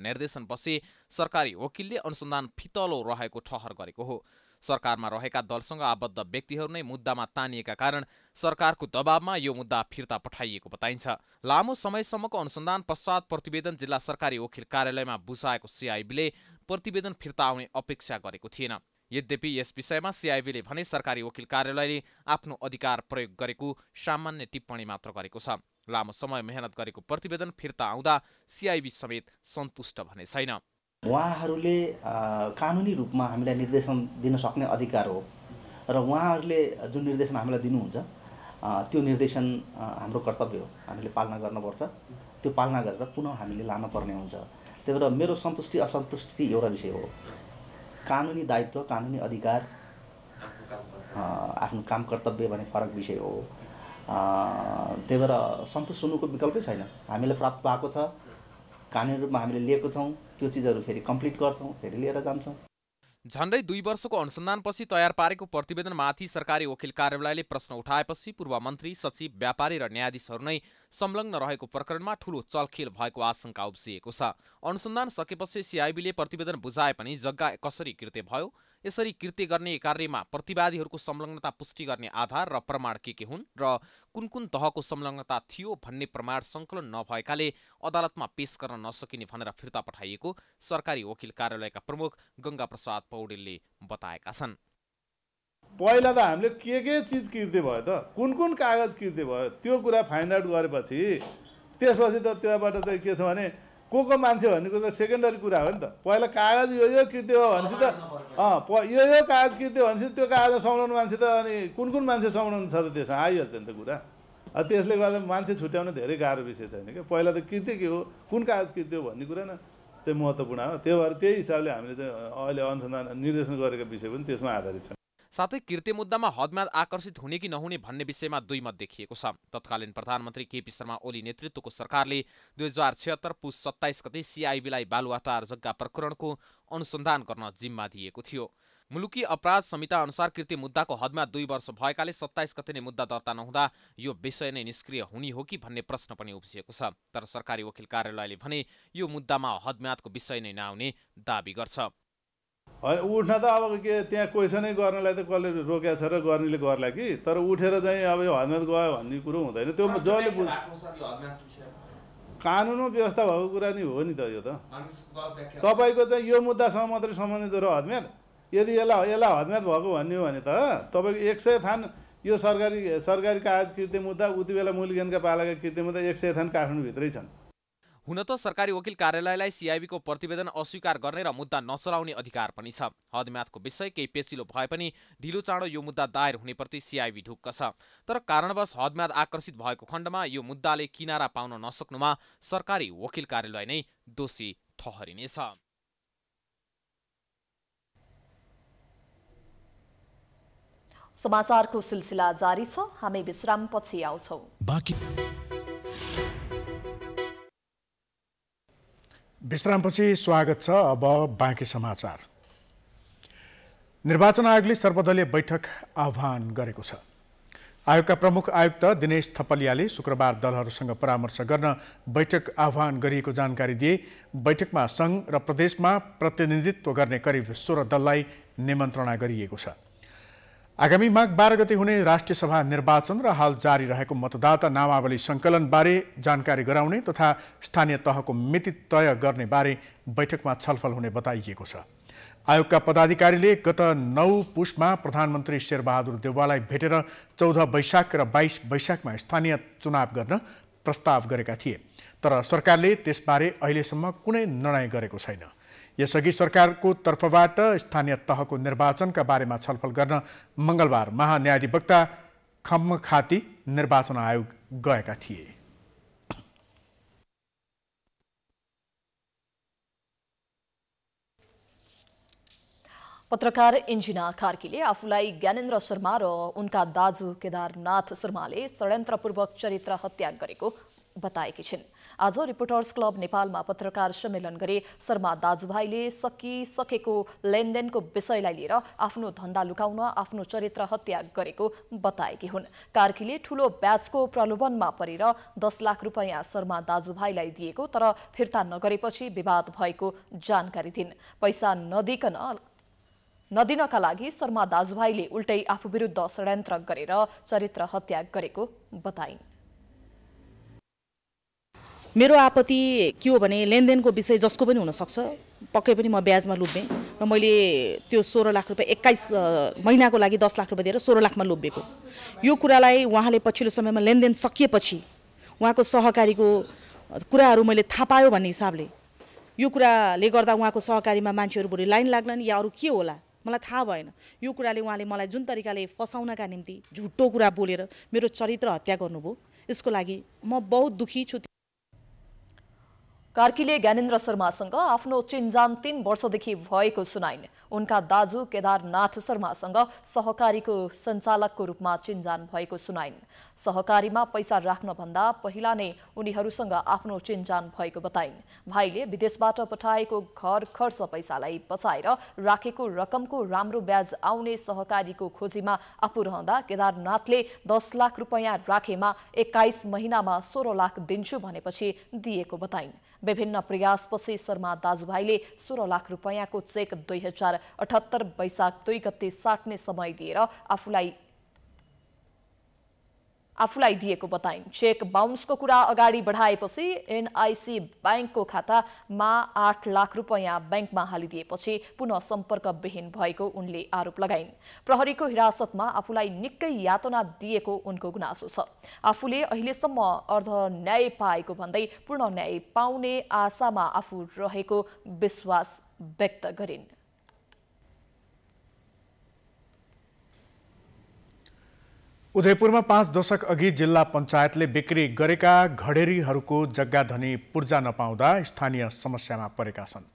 F: बसे सरकारी वकिलले अनुसन्धान फितलो रहेको ठहर गरेको हो सरकारमा रहेका दलसँग आबद्ध व्यक्तिहरू नै मुद्दामा तानिएका कारण सरकारको दबावमा यो मुद्दा फिर्ता पठाइएको बताइन्छ लामो समयसम्मको अनुसन्धान पश्चात प्रतिवेदन जिल्ला सरकारी वकिल कार्यालयमा बुझाएको सिआइबीले प्रतिवेदन फिर्ता आउने अपेक्षा गरेको थिएन यद्यपि यस विषयमा सिआइबीले भने सरकारी वकिल कार्यालयले आफ्नो अधिकार प्रयोग गरेको सामान्य टिप्पणी मात्र गरेको छ लामो समय मेहनत गरेको प्रतिवेदन फिर्ता आउँदा सिआइबी समेत सन्तुष्ट भने छैन
D: उहाँहरूले कानुनी रूपमा हामीलाई निर्देशन दिन सक्ने अधिकार हो र उहाँहरूले जुन निर्देशन हामीलाई दिनुहुन्छ त्यो निर्देशन हाम्रो कर्तव्य हो हामीले पालना गर्नुपर्छ त्यो पालना गरेर पुनः हामीले लानुपर्ने हुन्छ त्यही भएर मेरो सन्तुष्टि असन्तुष्टि एउटा विषय हो कानुनी दायित्व कानुनी अधिकार आफ्नो काम कर्तव्य भने फरक विषय हो त्यही भएर सन्तुष्ट हुनुको विकल्पै छैन हामीलाई प्राप्त भएको छ कानुनी रूपमा हामीले लिएको छौँ त्यो चिजहरू फेरि कम्प्लिट गर्छौँ फेरि लिएर जान्छौँ
F: झण्डै दुई वर्षको अनुसन्धानपछि तयार पारेको प्रतिवेदनमाथि सरकारी वकिल कार्यालयले प्रश्न उठाएपछि पूर्व मन्त्री सचिव व्यापारी र न्यायाधीशहरू नै संलग्न रहेको प्रकरणमा ठूलो चलखेल भएको आशंका उब्जिएको छ अनुसन्धान सकेपछि सिआइबीले प्रतिवेदन बुझाए पनि जग्गा कसरी कृत्य भयो यसरी कृत्य गर्ने कार्यमा प्रतिवादीहरूको संलग्नता पुष्टि गर्ने आधार र प्रमाण के के हुन् र कुन कुन तहको संलग्नता थियो भन्ने प्रमाण सङ्कलन नभएकाले अदालतमा पेश गर्न नसकिने भनेर फिर्ता पठाइएको सरकारी वकिल कार्यालयका प्रमुख गङ्गा प्रसाद
E: पौडेलले बताएका छन् पहिला त हामीले के के चिज कृत्य भयो त कुन कुन कागज कृत्य भयो त्यो कुरा फाइन्ड आउट गरेपछि त्यसपछि त त्यहाँबाट चाहिँ के छ भने को को मान्छे भनेको त सेकेन्डरी कुरा हो नि त पहिला कागज यो यो कृत्य हो भनेपछि त अँ प यो यो कागज किर्थ्यो भनेपछि त्यो काजमा सम्लाउने मान्छे त अनि कुन कुन मान्छे सम्लाउनु छ त त्यसमा आइहाल्छ नि त कुरा त्यसले गर्दा मान्छे छुट्याउनु धेरै गाह्रो विषय छैन क्या पहिला त कृत्य के हो कुन कागज कृत्यो भन्ने कुरा न चाहिँ महत्त्वपूर्ण हो त्यही भएर त्यही हिसाबले हामीले चाहिँ अहिले अनुसन्धान निर्देशन गरेको विषय पनि त्यसमा आधारित छ
F: साथै कृत्य मुद्दामा हदम्याद आकर्षित हुने कि नहुने भन्ने विषयमा दुई मत देखिएको छ तत्कालीन प्रधानमन्त्री केपी शर्मा ओली नेतृत्वको सरकारले दुई हजार छिहत्तर पुस सत्ताइस गते सिआइबीलाई बालुवाटार जग्गा प्रकरणको अनुसन्धान गर्न जिम्मा दिएको थियो मुलुकी अपराध संहिता अनुसार कृत्य मुद्दाको हदमा दुई वर्ष भएकाले सत्ताइस गते नै मुद्दा दर्ता नहुँदा यो विषय नै निष्क्रिय हुने हो कि भन्ने प्रश्न पनि उब्जिएको छ तर सरकारी वकिल कार्यालयले भने यो मुद्दामा हदम्यादको विषय नै नआउने दावी गर्छ
E: होइन उठ्न त अब के त्यहाँ क्वेसनै गर्नेलाई त कसले रोकेको छ र गर्नेले गर्ला कि तर उठेर चाहिँ अब यो हदमात गयो भन्ने कुरो हुँदैन त्यो जसले बुझ कानुनमा व्यवस्था भएको कुरा नि हो नि त यो त तपाईँको चाहिँ यो मुद्दासँग मात्रै सम्बन्धित र हदम्यात यदि यसलाई यसलाई हदम्यात भएको भन्ने हो भने त तपाईँको एक सय थान यो सरकारी सरकारी कागज कृत्य मुद्दा उति बेला मुलिगनका पालाका कृत्य मुद्दा एक सय थान काठमाडौँभित्रै छन्
F: हुन त सरकारी वकिल कार्यालयलाई सिआइबीको प्रतिवेदन अस्वीकार गर्ने र मुद्दा नचलाउने अधिकार पनि छ हदम्याथको विषय केही पेचिलो भए पनि ढिलो चाँडो यो मुद्दा दायर हुनेप्रति सिआइबी ढुक्क छ तर कारणवश हदम्याद आकर्षित भएको खण्डमा यो मुद्दाले किनारा पाउन नसक्नुमा सरकारी वकिल कार्यालय नै दोषी ठहरिनेछ
A: समाचारको सिलसिला जारी छ हामी विश्रामपछि आउँछौँ
B: विश्रामपछि स्वागत छ अब बाँकी समाचार निर्वाचन आयोगले सर्वदलीय बैठक आह्वान गरेको छ आयोगका प्रमुख आयुक्त दिनेश थपलियाले शुक्रबार दलहरूसँग परामर्श गर्न बैठक आह्वान गरिएको जानकारी दिए बैठकमा सङ्घ र प्रदेशमा प्रतिनिधित्व गर्ने करिब सोह्र दललाई निमन्त्रणा गरिएको छ आगामी माघ बाह्र गते हुने राष्ट्रिय सभा निर्वाचन र हाल जारी रहेको मतदाता नामावली सङ्कलनबारे जानकारी गराउने तथा स्थानीय तहको मिति तय गर्ने बारे बैठकमा छलफल हुने बताइएको छ आयोगका पदाधिकारीले गत नौ पुषमा प्रधानमन्त्री शेरबहादुर देउवालाई भेटेर चौध वैशाख र बाइस वैशाखमा स्थानीय चुनाव गर्न प्रस्ताव गरेका थिए तर सरकारले त्यसबारे अहिलेसम्म कुनै निर्णय गरेको छैन यसअघि सरकारको तर्फबाट स्थानीय तहको निर्वाचनका बारेमा छलफल गर्न मङ्गलबार महान्यायाधिवक्ता खम्मखाती निर्वाचन आयोग गएका थिए
A: पत्रकार इन्जिना कार्कीले आफूलाई ज्ञानेन्द्र शर्मा र उनका दाजु केदारनाथ शर्माले षड्यन्त्रपूर्वक चरित्र हत्या गरेको बताएकी छिन् आज रिपोर्टर्स क्लब नेपालमा पत्रकार सम्मेलन गरी शर्मा दाजुभाइले सकिसकेको लेनदेनको विषयलाई लिएर आफ्नो धन्दा लुकाउन आफ्नो चरित्र हत्या गरेको बताएकी हुन् कार्कीले ठूलो ब्याजको प्रलोभनमा परेर दस लाख रुपियाँ शर्मा दाजुभाइलाई दिएको तर फिर्ता नगरेपछि विवाद भएको जानकारी दिन् पैसा नदिकन नदिनका लागि शर्मा दाजुभाइले उल्टै आफू विरुद्ध षड्यन्त्र गरेर चरित्र हत्या गरेको बताइन्
C: मेरो आपत्ति के हो भने लेनदेनको विषय जसको पनि हुनसक्छ पक्कै पनि म ब्याजमा लुब्बेँ र मैले त्यो सोह्र लाख रुपियाँ एक्काइस महिनाको लागि दस लाख रुपियाँ दिएर सोह्र लाखमा लुब्भेको यो कुरालाई उहाँले पछिल्लो समयमा लेनदेन सकिएपछि उहाँको सहकारीको कुराहरू मैले थाहा पायो भन्ने हिसाबले यो कुराले गर्दा उहाँको सहकारीमा मान्छेहरू भोलि लाइन लाग्लान् या अरू के होला मलाई थाहा भएन यो कुराले उहाँले मलाई जुन तरिकाले फसाउनका निम्ति झुटो कुरा बोलेर
A: मेरो चरित्र हत्या गर्नुभयो यसको लागि म बहुत दुखी छु कार्कीले ज्ञानेन्द्र शर्मासँग आफ्नो चिन्जान तीन वर्षदेखि भएको सुनाइन् उनका दाजु केदारनाथ शर्मासँग सहकारीको सञ्चालकको रूपमा चिन्जान भएको सुनाइन् सहकारीमा पैसा राख्नभन्दा पहिला नै उनीहरूसँग आफ्नो चिन्जान भएको बताइन् भाइले विदेशबाट पठाएको घर खर्च पैसालाई बचाएर राखेको रकमको राम्रो ब्याज आउने सहकारीको खोजीमा आफू रहँदा केदारनाथले दस लाख रुपियाँ राखेमा एक्काइस महिनामा सोह्र लाख दिन्छु भनेपछि दिएको बताइन् विभिन्न प्रयासपछि शर्मा दाजुभाइले सोह्र लाख रुपियाँको चेक दुई हजार अठहत्तर वैशाख दुई गते साट्ने समय दिएर आफूलाई आफूलाई दिएको बताइन् चेक बााउन्सको कुरा अगाडि बढाएपछि एनआइसी ब्याङ्कको खातामा आठ लाख रुपियाँ ब्याङ्कमा हालिदिएपछि पुनः सम्पर्कविहीन भएको उनले आरोप लगाइन् प्रहरीको हिरासतमा आफूलाई निकै यातना दिएको उनको गुनासो छ आफूले अहिलेसम्म अर्ध न्याय पाएको भन्दै पूर्ण न्याय पाउने आशामा आफू रहेको विश्वास व्यक्त गरिन्
B: उदयपुरमा पाँच दशक अघि जिल्ला पञ्चायतले बिक्री गरेका घडेरीहरूको जग्गाधनी पूर्जा नपाउँदा स्थानीय समस्यामा परेका छन्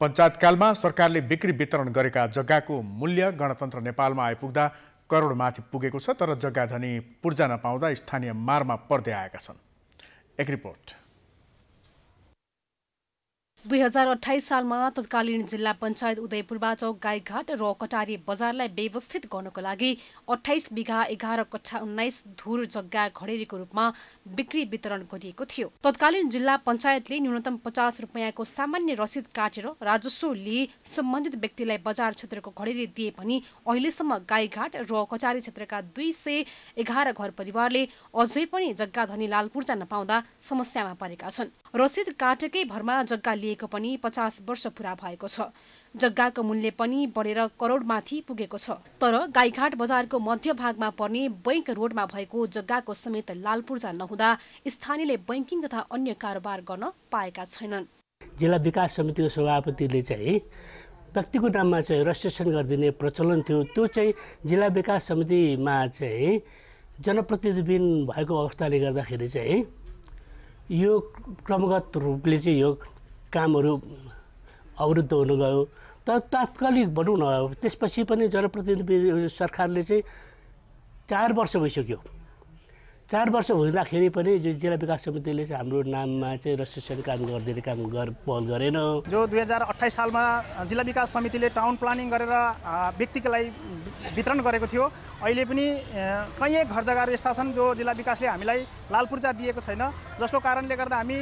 B: पञ्चायतकालमा सरकारले बिक्री वितरण गरेका जग्गाको मूल्य गणतन्त्र नेपालमा आइपुग्दा करोडमाथि पुगेको छ तर जग्गाधनी पूर्जा नपाउँदा स्थानीय मारमा पर्दै आएका छन् एक रिपोर्ट
G: दुई हजार अठाइस सालमा तत्कालीन जिल्ला पञ्चायत उदयपुरबाट गाईघाट र कटारी बजारलाई व्यवस्थित गर्नको लागि अठाइस बिघा एघार कठा उन्नाइस धुर जग्गा घडेरीको रूपमा बिक्री वितरण गरिएको थियो तत्कालीन जिल्ला पञ्चायतले न्यूनतम पचास रुपियाँको सामान्य रसिद काटेर राजस्व लिए सम्बन्धित व्यक्तिलाई बजार क्षेत्रको घडेरी दिए पनि अहिलेसम्म गाईघाट र कचारी क्षेत्रका दुई सय एघार घर परिवारले अझै पनि जग्गा धनी लाल नपाउँदा समस्यामा परेका छन् रसिद काटेकै भरमा जग्गा लिएको पनि पचास वर्ष पुरा भएको छ जग्गाको मूल्य पनि बढेर करोडमाथि पुगेको छ तर गाईघाट बजारको मध्यभागमा पर्ने बैङ्क रोडमा भएको जग्गाको समेत लालपूर्जा नहुँदा स्थानीयले बैङ्किङ तथा अन्य कारोबार गर्न पाएका छैनन्
D: जिल्ला विकास समितिको सभापतिले चाहिँ व्यक्तिको नाममा चाहिँ रजिस्ट्रेसन गरिदिने प्रचलन थियो त्यो चाहिँ जिल्ला विकास समितिमा चाहिँ जनप्रतिनिधिबिन भएको अवस्थाले गर्दाखेरि चाहिँ यो क्रमगत रूपले चाहिँ यो कामहरू अवरुद्ध हुन गयो त तात्कालिक भनौँ न त्यसपछि पनि जनप्रतिनिधि सरकारले चाहिँ चार वर्ष भइसक्यो चार वर्ष हुँदाखेरि पनि जिल्ला विकास समितिले चाहिँ हाम्रो नाममा चाहिँ रजिस्ट्रेसन काम गरिदिने काम गर पहल गरेन जो दुई हजार अठाइस सालमा जिल्ला विकास समितिले टाउन प्लानिङ गरेर व्यक्तिलाई वितरण गरेको थियो अहिले पनि कहीँ घर जग्गाहरू यस्ता छन् जो जिल्ला विकासले हामीलाई लाल पूर्जा दिएको छैन जसको कारणले गर्दा हामी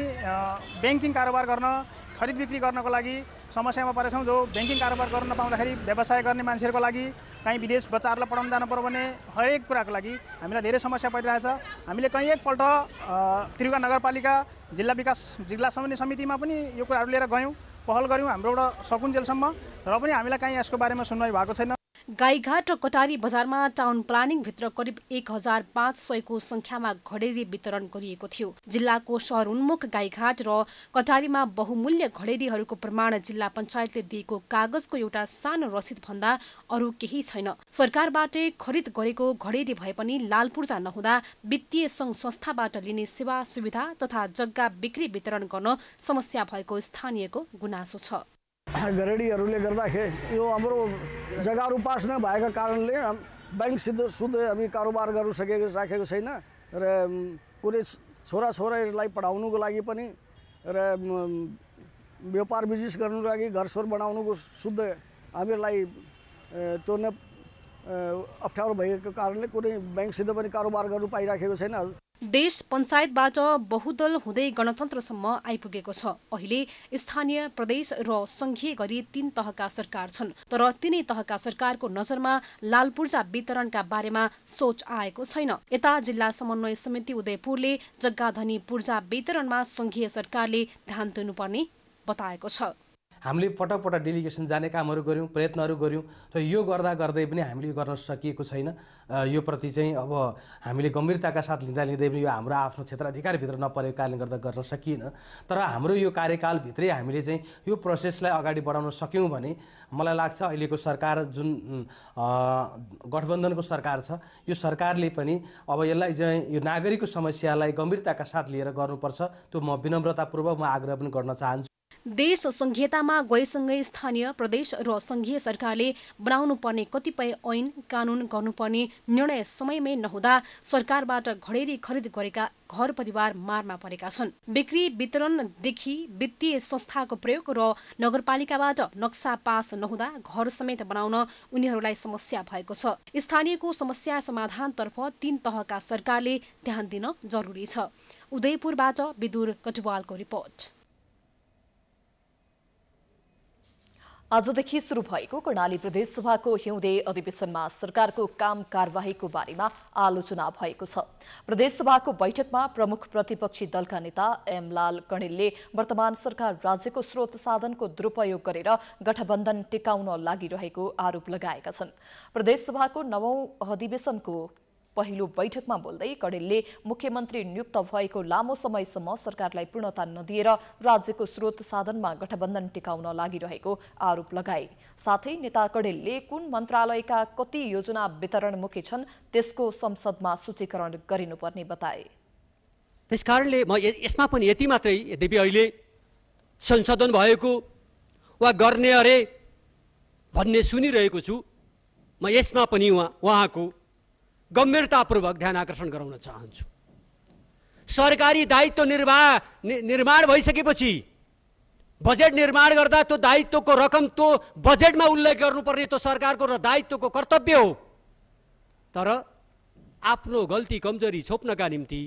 D: ब्याङ्किङ कारोबार गर्न खरिद बिक्री गर्नको लागि समस्यामा परेछौँ जो ब्याङ्किङ कारोबार गर्न नपाउँदाखेरि व्यवसाय गर्ने मान्छेहरूको लागि कहीँ विदेश बच्चाहरूलाई पढाउन जानु पर्यो भने हरेक कुराको लागि हामीलाई धेरै समस्या परिरहेछ हामीले कहीँ एकपल्ट त्रिगुवा नगरपालिका जिल्ला विकास जिल्ला समन्वय समितिमा
G: पनि यो कुराहरू लिएर गयौँ पहल गऱ्यौँ हाम्रो एउटा सकुन्जेलसम्म र पनि हामीलाई कहीँ यसको बारेमा सुनवाई भएको छैन गाईघाट र कटारी बजारमा टाउन प्लानिङभित्र करिब एक हजार पाँच सयको संख्यामा घडेरी वितरण गरिएको थियो जिल्लाको सहरोन्मुख गाईघाट र कटारीमा बहुमूल्य घडेरीहरूको प्रमाण जिल्ला पञ्चायतले दिएको कागजको एउटा सानो रसिद भन्दा अरू केही छैन सरकारबाटै खरिद गरेको घडेरी भए पनि लाल पूर्जा नहुँदा वित्तीय सङ्घ संस्थाबाट लिने सेवा सुविधा तथा जग्गा बिक्री वितरण गर्न समस्या भएको स्थानीयको गुनासो छ
E: गरेडीहरूले गर्दाखेरि यो हाम्रो
G: जग्गा उपासना भएको कारणले ब्याङ्कसित शुद्ध हामी कारोबार गर्नु सकेको राखेको छैन र कुनै छोरा छोराहरूलाई पढाउनुको लागि पनि र व्यापार बिजनेस गर्नु लागि घर स्वर बनाउनुको शुद्ध हामीहरूलाई त्यो नै अप्ठ्यारो भएको कारणले कुनै ब्याङ्कसित पनि कारोबार गर्नु पाइराखेको छैन देश पञ्चायतबाट बहुदल हुँदै गणतन्त्रसम्म आइपुगेको छ अहिले स्थानीय प्रदेश र सङ्घीय गरी तीन तहका सरकार छन् तर तिनै तहका सरकारको नजरमा लाल पूर्जा वितरणका बारेमा सोच आएको छैन यता जिल्ला समन्वय समिति उदयपुरले जग्गाधनी पूर्जा वितरणमा सङ्घीय सरकारले ध्यान दिनुपर्ने बताएको छ
F: हामीले पटक पटक डेलिगेसन जाने कामहरू गऱ्यौँ प्रयत्नहरू गऱ्यौँ र यो गर्दा गर्दै पनि हामीले गर्न सकिएको छैन यो प्रति चाहिँ अब हामीले गम्भीरताका साथ लिँदा लिँदै पनि यो हाम्रो आफ्नो क्षेत्र क्षेत्राधिकारभित्र नपरेको कारणले गर्दा गर्न सकिएन तर हाम्रो यो कार्यकालभित्रै हामीले चाहिँ यो प्रोसेसलाई अगाडि बढाउन सक्यौँ भने मलाई लाग्छ अहिलेको सरकार जुन गठबन्धनको सरकार छ यो सरकारले पनि अब यसलाई चाहिँ यो नागरिकको समस्यालाई गम्भीरताका साथ लिएर गर्नुपर्छ त्यो म विनम्रतापूर्वक म आग्रह पनि गर्न
G: चाहन्छु देश संहितामा गएसँगै स्थानीय प्रदेश र संघीय सरकारले बनाउनु पर्ने कतिपय ऐन कानुन गर्नुपर्ने निर्णय समयमै नहुँदा सरकारबाट घडेरी खरिद गरेका घर परिवार मारमा परेका छन् बिक्री वितरणदेखि वित्तीय संस्थाको प्रयोग र नगरपालिकाबाट नक्सा पास नहुँदा घर समेत बनाउन उनीहरूलाई समस्या भएको छ स्थानीयको समस्या समाधानतर्फ तीन तहका सरकारले ध्यान दिन जरुरी छ उदयपुरबाट विदुर कटुवालको रिपोर्ट आजदेखि सुरु भएको कर्णाली प्रदेशसभाको
A: हिउँदे अधिवेशनमा सरकारको काम कार्यवाहीको बारेमा आलोचना भएको छ प्रदेशसभाको बैठकमा प्रमुख प्रतिपक्षी दलका नेता एमलाल कणेलले वर्तमान सरकार राज्यको स्रोत साधनको दुरूपयोग गरेर गठबन्धन टिकाउन लागिरहेको आरोप लगाएका छन् सभाको नवौं अधिवेशनको पहिलो बैठकमा बोल्दै कडेलले मुख्यमन्त्री नियुक्त भएको लामो समयसम्म सरकारलाई पूर्णता नदिएर राज्यको स्रोत साधनमा गठबन्धन टिकाउन लागिरहेको आरोप लगाए साथै नेता कडेलले कुन मन्त्रालयका कति योजना वितरणमुखी छन् त्यसको संसदमा सूचीकरण गरिनुपर्ने बताए
F: त्यसकारणले म यसमा पनि यति मात्रै यद्यपि अहिले संशोधन भएको वा गर्ने अरे भन्ने सुनिरहेको छु म यसमा पनि उहाँ उहाँको गम्भीरतापूर्वक ध्यान आकर्षण गराउन चाहन्छु सरकारी दायित्व निर्वाह निर्माण भइसकेपछि बजेट निर्माण गर्दा त्यो दायित्वको रकम त्यो बजेटमा उल्लेख गर्नुपर्ने त्यो सरकारको र दायित्वको कर्तव्य हो तर आफ्नो गल्ती कमजोरी छोप्नका निम्ति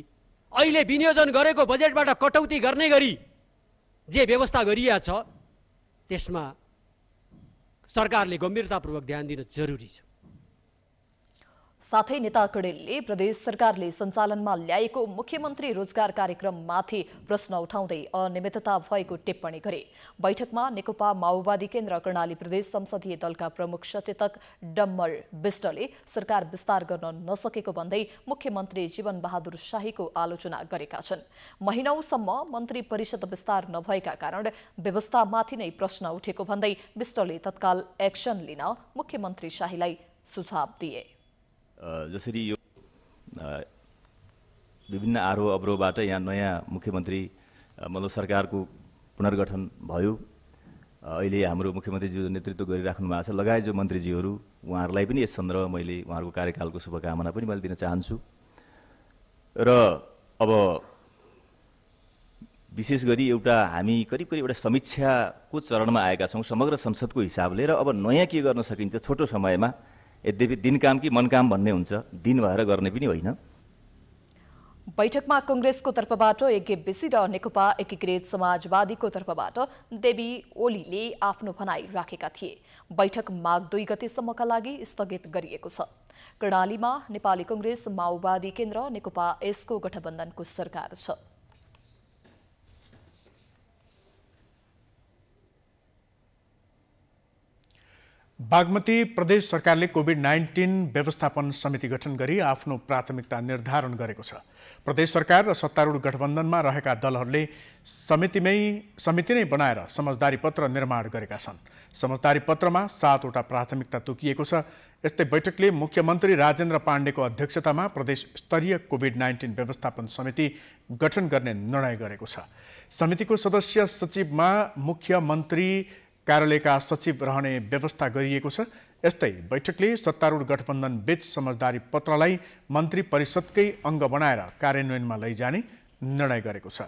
F: अहिले विनियोजन गरेको बजेटबाट कटौती गर्ने गरी जे व्यवस्था गरिया छ त्यसमा सरकारले गम्भीरतापूर्वक ध्यान दिन जरुरी छ
A: साथै नेता कडेलले प्रदेश सरकारले सञ्चालनमा ल्याएको मुख्यमन्त्री रोजगार कार्यक्रममाथि प्रश्न उठाउँदै अनियमितता भएको टिप्पणी गरे बैठकमा नेकपा माओवादी केन्द्र कर्णाली प्रदेश संसदीय दलका प्रमुख सचेतक डम्मर विष्टले सरकार विस्तार गर्न नसकेको भन्दै मुख्यमन्त्री जीवनबहादुर शाहीको आलोचना गरेका छन् महिनौसम्म मन्त्री परिषद विस्तार नभएका कारण व्यवस्थामाथि नै प्रश्न उठेको भन्दै विष्टले तत्काल एक्सन लिन मुख्यमन्त्री शाहीलाई सुझाव दिए
D: जसरी यो विभिन्न आरोह अवरोहबाट यहाँ नयाँ मुख्यमन्त्री मतलब सरकारको पुनर्गठन भयो अहिले हाम्रो मुख्यमन्त्रीज्यू नेतृत्व गरिराख्नु भएको छ लगायत जो मन्त्रीज्यूहरू उहाँहरूलाई पनि यस सन्दर्भमा मैले उहाँहरूको कार्यकालको शुभकामना पनि मैले दिन चाहन्छु र अब विशेष गरी एउटा हामी करिब करिब एउटा समीक्षाको चरणमा आएका छौँ समग्र संसदको हिसाबले र अब नयाँ के गर्न सकिन्छ छोटो समयमा यद्यपि दिन काम कि मनकाम भन्ने हुन्छ दिन भएर गर्ने पनि होइन
A: बैठकमा कङ्ग्रेसको तर्फबाट एके बिसी र नेकपा एकीकृत समाजवादीको तर्फबाट देवी ओलीले आफ्नो भनाइ राखेका थिए बैठक माघ दुई गतेसम्मका लागि स्थगित गरिएको छ कर्णालीमा नेपाली कङ्ग्रेस माओवादी केन्द्र नेकपा यसको गठबन्धनको सरकार छ
B: बागमती प्रदेश सरकारले कोभिड नाइन्टिन व्यवस्थापन समिति गठन गरी आफ्नो प्राथमिकता निर्धारण गरेको छ प्रदेश सरकार र सत्तारूढ गठबन्धनमा रहेका दलहरूले समितिमै समिति नै बनाएर समझदारी पत्र निर्माण गरेका छन् समझदारी पत्रमा सातवटा प्राथमिकता तोकिएको छ यस्तै बैठकले मुख्यमन्त्री राजेन्द्र पाण्डेको अध्यक्षतामा प्रदेश स्तरीय कोभिड नाइन्टिन व्यवस्थापन समिति गठन गर्ने निर्णय गरेको छ समितिको सदस्य सचिवमा मुख्यमन्त्री कार्यालयका सचिव रहने व्यवस्था गरिएको छ यस्तै बैठकले सत्तारूढ गठबन्धन बीच समझदारी पत्रलाई मन्त्री परिषदकै अङ्ग बनाएर कार्यान्वयनमा लैजाने निर्णय गरेको छ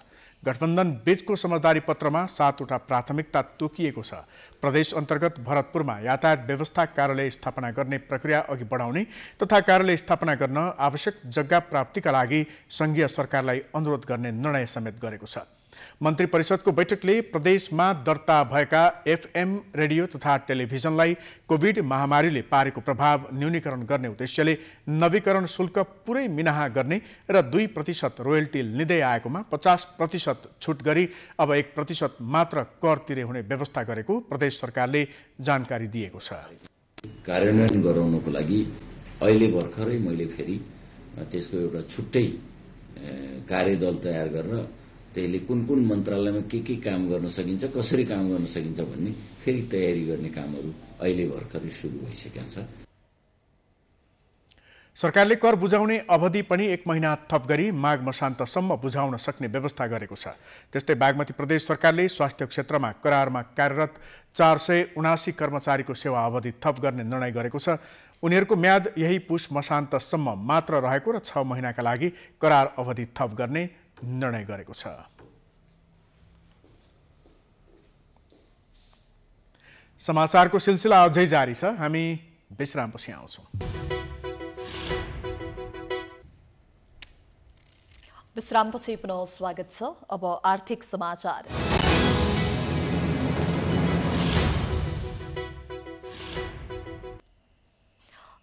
B: गठबन्धन बीचको समझदारी पत्रमा सातवटा प्राथमिकता तोकिएको छ प्रदेश अन्तर्गत भरतपुरमा यातायात व्यवस्था कार्यालय स्थापना गर्ने प्रक्रिया अघि बढाउने तथा कार्यालय स्थापना गर्न आवश्यक जग्गा प्राप्तिका लागि सङ्घीय सरकारलाई अनुरोध गर्ने निर्णय समेत गरेको छ मन्त्री परिषदको बैठकले प्रदेशमा दर्ता भएका एफएम रेडियो तथा टेलिभिजनलाई कोभिड महामारीले पारेको प्रभाव न्यूनीकरण गर्ने उद्देश्यले नवीकरण शुल्क पुरै मिनाहा गर्ने र दुई प्रतिशत रोयल्टी लिँदै आएकोमा पचास प्रतिशत छुट गरी अब एक प्रतिशत मात्र कर तिरे हुने व्यवस्था गरेको प्रदेश सरकारले जानकारी दिएको छ
C: कार्यान्वयन गराउनको लागि अहिले भर्खरै मैले फेरि त्यसको एउटा छुट्टै
D: कार्यदल तयार गरेर त्यसले कुन कुन मन्त्रालयमा के के काम गर्न सकिन्छ कसरी काम गर्न सकिन्छ भन्ने फेरि तयारी गर्ने कामहरू अहिले भर्खरै सुरु भइसकेका छ
B: सरकारले कर बुझाउने अवधि पनि एक महिना थप गरी माघ मशान्तसम्म बुझाउन सक्ने व्यवस्था गरेको छ त्यस्तै बागमती प्रदेश सरकारले स्वास्थ्य क्षेत्रमा करारमा कार्यरत चार सय उनासी कर्मचारीको सेवा अवधि थप गर्ने निर्णय गरेको छ उनीहरूको म्याद यही पुष मसान्तसम्म मात्र रहेको र छ महिनाका लागि करार अवधि थप गर्ने निर्णय गरेको छ समाचारको सिलसिला अझै जारी छ हामी विश्रामपछि आउँछौँ
A: विश्रामपछि पुनः स्वागत छ अब आर्थिक समाचार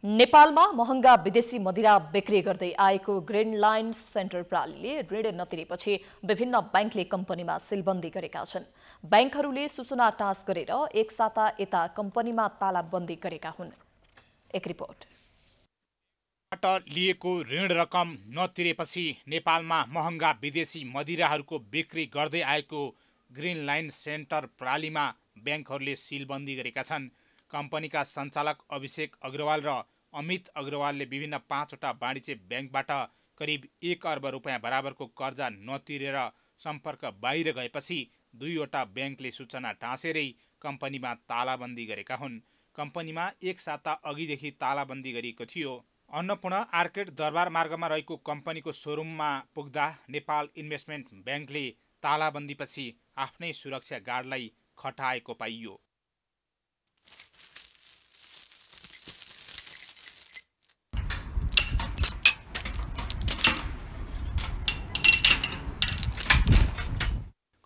A: नेपालमा महँगा विदेशी मदिरा बिक्री गर्दै आएको ग्रेन लाइन सेन्टर प्रालीले ऋण नतिरेपछि विभिन्न ब्याङ्कले कम्पनीमा सिलबन्दी गरेका छन् ब्याङ्कहरूले सूचना टाँस गरेर एक साता यता कम्पनीमा तालाबन्दी गरेका हुन् एक रिपोर्ट
D: लिएको ऋण रकम नतिरेपछि नेपालमा महँगा विदेशी मदिराहरूको बिक्री गर्दै आएको ग्रिन लाइन सेन्टर प्रालीमा ब्याङ्कहरूले सिलबन्दी गरेका छन् कम्पनीका सञ्चालक अभिषेक अग्रवाल र अमित अग्रवालले विभिन्न पाँचवटा वाणिज्य ब्याङ्कबाट करिब एक अर्ब रुपियाँ बराबरको कर्जा नतिरेर सम्पर्क बाहिर गएपछि दुईवटा ब्याङ्कले सूचना टाँसेरै कम्पनीमा तालाबन्दी गरेका हुन् कम्पनीमा एक साता अघिदेखि तालाबन्दी गरिएको थियो अन्नपूर्ण आर्केट दरबार मार्गमा रहेको कम्पनीको सोरुममा पुग्दा नेपाल इन्भेस्टमेन्ट ब्याङ्कले तालाबन्दीपछि आफ्नै सुरक्षा गार्डलाई खटाएको पाइयो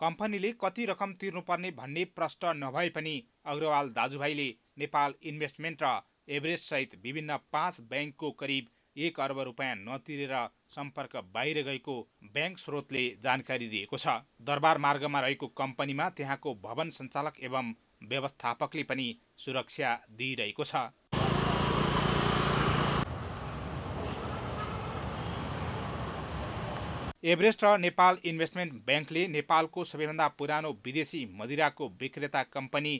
D: कम्पनीले कति रकम तिर्नुपर्ने भन्ने प्रश्न नभए पनि अग्रवाल दाजुभाइले नेपाल इन्भेस्टमेन्ट र एभरेजसहित विभिन्न पाँच ब्याङ्कको करिब एक अर्ब रुपियाँ नतिरेर सम्पर्क बाहिर गएको ब्याङ्क स्रोतले जानकारी दिएको छ दरबार मार्गमा रहेको कम्पनीमा त्यहाँको भवन सञ्चालक एवं व्यवस्थापकले पनि सुरक्षा दिइरहेको छ एभरेस्ट र नेपाल इन्भेस्टमेन्ट ब्याङ्कले नेपालको सबैभन्दा पुरानो विदेशी मदिराको विक्रेता कम्पनी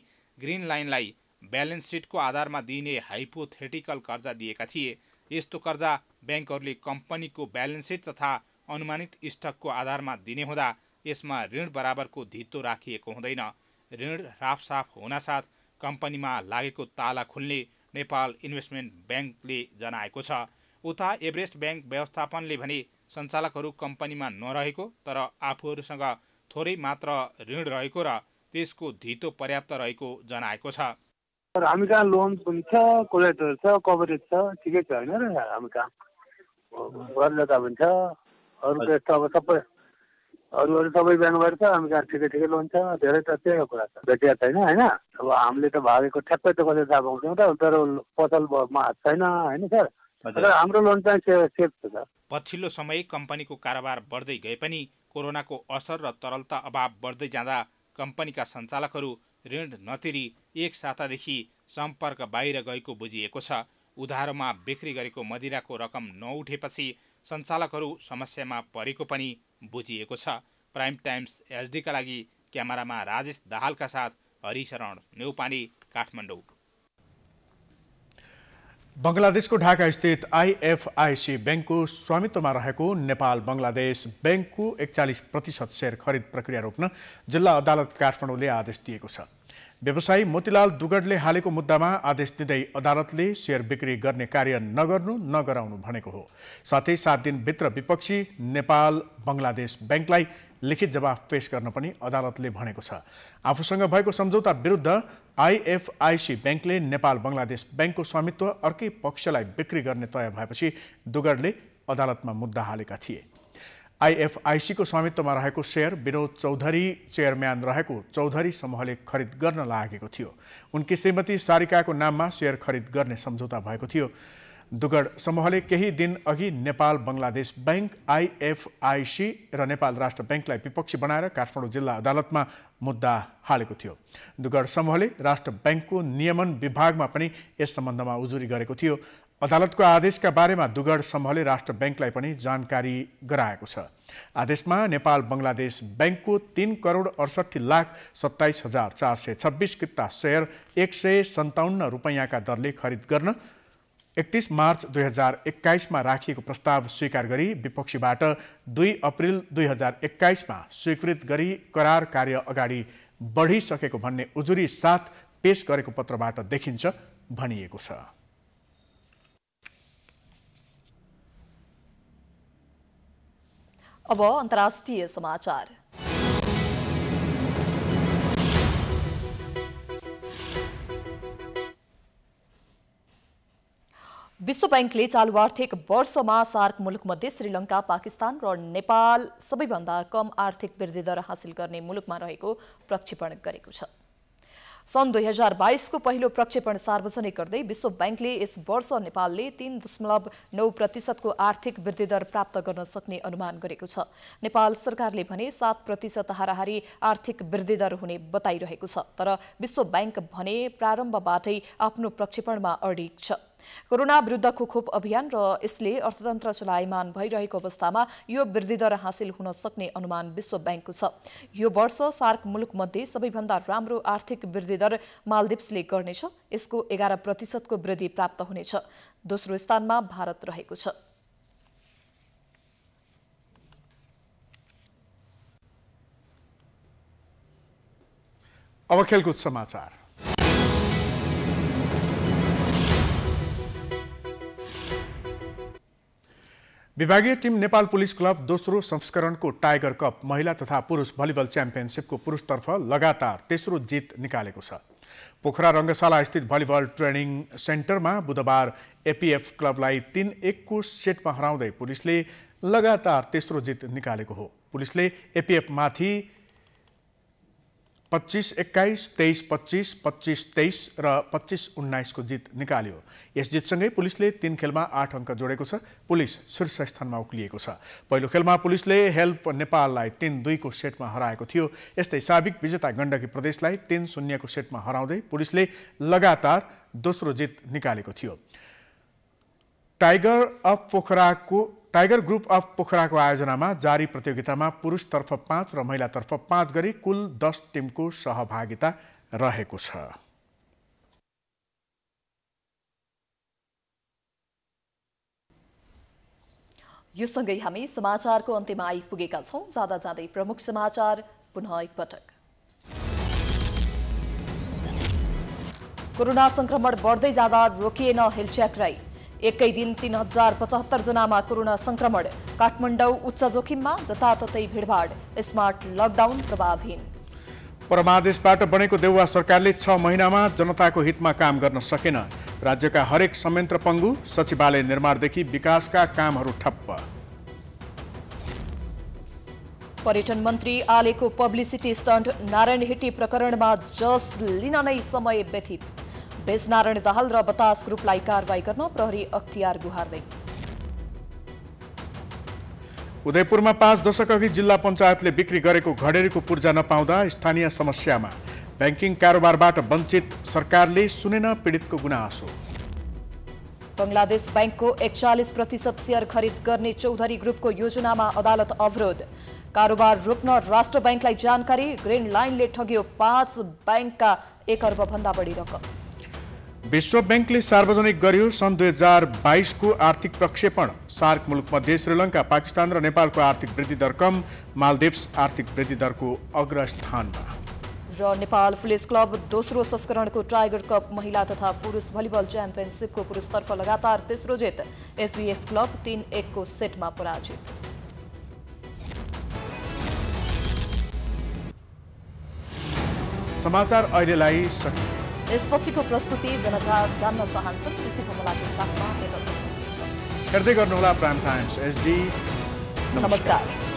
D: ग्रिन लाइनलाई ब्यालेन्स सिटको आधारमा दिइने हाइपोथेटिकल कर्जा दिएका थिए यस्तो कर्जा ब्याङ्कहरूले कम्पनीको ब्यालेन्स सिट तथा अनुमानित स्टकको आधारमा दिने हुँदा यसमा ऋण बराबरको धित्तो राखिएको हुँदैन ऋण राफसाफ हुनासाथ कम्पनीमा लागेको ताला खुल्ने नेपाल इन्भेस्टमेन्ट ब्याङ्कले जनाएको छ उता एभरेस्ट ब्याङ्क व्यवस्थापनले भने सञ्चालकहरू कम्पनीमा नरहेको तर आफूहरूसँग थोरै मात्र ऋण रहेको र त्यसको धितो पर्याप्त रहेको जनाएको छ
E: हामी कहाँ लोन पनि छ कोलेटर छ कभरेज छ ठिकै छ होइन र हामी कहाँ गर्दा पनि छ अरू त अब सबै अरू अरू सबै ब्याङ्कबाट छ हामी कहाँ ठिकै ठिकै लोन छ धेरै त त्यही कुरा छ भेटिया छैन होइन अब हामीले त भागेको ठ्याक्कै त कसरी थाहा पाउँछौँ त तर पसल हात छैन होइन सर
D: पछिल्लो समय कम्पनीको कारोबार बढ्दै गए पनि कोरोनाको असर र तरलता अभाव बढ्दै जाँदा कम्पनीका सञ्चालकहरू ऋण नतिरी एक सातादेखि सम्पर्क बाहिर गएको बुझिएको छ उधारोमा बिक्री गरेको मदिराको रकम नउठेपछि सञ्चालकहरू समस्यामा परेको पनि बुझिएको छ प्राइम टाइम्स एचडीका लागि क्यामेरामा राजेश दाहालका साथ हरिशरण नेउपानी काठमाडौँ
B: बङ्गलादेशको ढाका स्थित आइएफआइसी ब्याङ्कको स्वामित्वमा रहेको नेपाल बङ्गलादेश ब्याङ्कको एकचालिस प्रतिशत सेयर खरिद प्रक्रिया रोक्न जिल्ला अदालत काठमाडौँले आदेश दिएको छ व्यवसायी मोतीलाल दुगडले हालेको मुद्दामा आदेश दिँदै अदालतले सेयर बिक्री गर्ने कार्य नगर्नु नगराउनु भनेको हो साथै सात दिनभित्र विपक्षी नेपाल बङ्गलादेश ब्याङ्कलाई लिखित जवाफ पेश गर्न पनि अदालतले भनेको छ आफूसँग भएको सम्झौता विरुद्ध आइएफआइसी ब्याङ्कले नेपाल बङ्गलादेश ब्याङ्कको स्वामित्व अर्कै पक्षलाई बिक्री गर्ने तय भएपछि दुगरले अदालतमा मुद्दा हालेका थिए आइएफआइसीको स्वामित्वमा रहेको सेयर विनोद चौधरी चेयरम्यान रहेको चौधरी समूहले खरिद गर्न लागेको थियो उनकी श्रीमती सारिकाको नाममा सेयर खरिद गर्ने सम्झौता भएको थियो दुगड समूहले केही दिन अघि नेपाल बङ्गलादेश ब्याङ्क आइएफआइसी र नेपाल राष्ट्र ब्याङ्कलाई विपक्षी बनाएर काठमाडौँ जिल्ला अदालतमा मुद्दा हालेको थियो दुगड समूहले राष्ट्र ब्याङ्कको नियमन विभागमा पनि यस सम्बन्धमा उजुरी गरेको थियो अदालतको आदेशका बारेमा दुगड समूहले राष्ट्र ब्याङ्कलाई पनि जानकारी गराएको छ आदेशमा नेपाल बङ्गलादेश ब्याङ्कको तिन करोड अडसट्ठी लाख सत्ताइस हजार चार सय छब्बिस किता सेयर एक सय सन्ताउन्न रुपैयाँका दरले खरिद गर्न एकतिस मार्च दुई हजार एक्काइसमा राखिएको प्रस्ताव स्वीकार गरी विपक्षीबाट दुई अप्रिल दुई हजार एक्काइसमा स्वीकृत गरी करार कार्य अगाडि बढिसकेको भन्ने उजुरी साथ पेश गरेको पत्रबाट देखिन्छ भनिएको छ
A: अब अन्तर्राष्ट्रिय समाचार विश्व ब्याङ्कले चालु आर्थिक वर्षमा सार्क मुलुकमध्ये श्रीलङ्का पाकिस्तान र नेपाल सबैभन्दा कम आर्थिक वृद्धि दर हासिल गर्ने मुलुकमा रहेको प्रक्षेपण गरेको छ सन् दुई हजार बाइसको पहिलो प्रक्षेपण सार्वजनिक गर्दै विश्व ब्याङ्कले यस वर्ष नेपालले तीन दशमलव नौ प्रतिशतको आर्थिक वृद्धि दर प्राप्त गर्न सक्ने अनुमान गरेको छ नेपाल सरकारले भने सात प्रतिशत हाराहारी आर्थिक वृद्धि दर हुने बताइरहेको छ तर विश्व ब्याङ्क भने प्रारम्भबाटै आफ्नो प्रक्षेपणमा अडिक छ कोरोना विरुद्धको खोप अभियान र यसले अर्थतन्त्र चलायमान भइरहेको अवस्थामा यो वृद्धि दर हासिल हुन सक्ने अनुमान विश्व ब्याङ्कको छ यो वर्ष सार्क मुलुकमध्ये सबैभन्दा राम्रो आर्थिक वृद्धि दर मालदिप्सले गर्नेछ यसको एघार प्रतिशतको वृद्धि प्राप्त हुनेछ दोस्रो स्थानमा भारत रहेको छ
B: अब खेलकुद समाचार विभागीय टिम नेपाल पुलिस क्लब दोस्रो संस्करणको टाइगर कप महिला तथा पुरुष भलिबल च्याम्पियनसिपको पुरुषतर्फ लगातार तेस्रो जित निकालेको छ पोखरा रङ्गशाला स्थित भलिबल ट्रेनिङ सेन्टरमा बुधबार एपिएफ क्लबलाई तिन एकको सेटमा हराउँदै पुलिसले लगातार तेस्रो जित निकालेको हो पुलिसले एपिएफमाथि पच्चिस एक्काइस तेइस पच्चिस पच्चिस तेइस र पच्चिस उन्नाइसको जित निकाल्यो यस जितसँगै पुलिसले तीन खेलमा आठ अङ्क जोडेको छ पुलिस शीर्ष स्थानमा उक्लिएको छ पहिलो खेलमा पुलिसले हेल्प नेपाललाई तिन दुईको सेटमा हराएको थियो यस्तै साबिक विजेता गण्डकी प्रदेशलाई तिन शून्यको सेटमा हराउँदै पुलिसले लगातार दोस्रो जित निकालेको थियो टाइगर अफ पोखराको टाइगर ग्रुप अफ पोखराको आयोजनामा जारी प्रतियोगितामा पुरुषतर्फ पाँच र महिलातर्फ पाँच गरी कुल दस टिमको सहभागिता रहेको छ
A: यो सँगै हामी समाचारको अन्त्यमा आइपुगेका छौँ जाँदा जाँदै प्रमुख समाचार पुनः एकपटक कोरोना संक्रमण बढ्दै जाँदा रोकिएन हिलच्याक राई एकै दिन तीन हजार पचहत्तर जनामा कोरोना संक्रमण काठमाडौँ उच्च जोखिममा जताततै भिडभाड स्मार्ट लकडाउन प्रभावहीन
B: परमादेशबाट बनेको देउवा सरकारले छ महिनामा जनताको हितमा काम गर्न सकेन राज्यका हरेक संयन्त्र पङ्गु सचिवालय निर्माणदेखि विकासका कामहरू ठप्प
A: पर्यटन मन्त्री आलेको पब्लिसिटी स्टन्ट नारायण हेटी प्रकरणमा जस लिन नै समय व्यथित नारायण दाहाल र बतास ग्रुपलाई कारवाही गर्न प्रहरी अख्तियार गुहार्दै
B: उदयपुरमा पाँच अघि जिल्ला पञ्चायतले बिक्री गरेको घडेरीको पूर्जा नपाउँदा स्थानीय समस्यामा ब्याङ्किङ कारोबारबाट वञ्चित सरकारले सुनेन पीडितको गुनासो
A: बङ्गलादेश ब्याङ्कको एकचालिस प्रतिशत सेयर खरिद गर्ने चौधरी ग्रुपको योजनामा अदालत अवरोध कारोबार रोक्न राष्ट्र ब्याङ्कलाई जानकारी ग्रिन लाइनले ठग्यो पाँच ब्याङ्कका एक अर्बभन्दा बढी रकम
B: विश्व ब्याङ्कले सार्वजनिक गर्यो सन् दुई हजार बाइसको आर्थिक प्रक्षेपण सार्क मुलुकमध्ये श्रीलङ्का पाकिस्तान र नेपालको आर्थिक वृद्धि दर कम मालदिप्स आर्थिक वृद्धि दरको अग्र स्थानमा
A: र नेपाल फुलेस क्लब दोस्रो संस्करणको टाइगर कप महिला तथा पुरुष भलिबल च्याम्पियनसिपको पुरुषतर्फ लगातार तेस्रो जित एफबिएफ क्लब तिन एकको सेटमा पराजित
B: समाचार अहिलेलाई सकियो
A: यसपछिको प्रस्तुति जनता जान्न चाहन्छन् ऋषि धमलाको साथमा हेर्न सक्नुहुनेछ
B: हेर्दै गर्नुहोला प्राइम टाइम्स एसडी
A: नमस्कार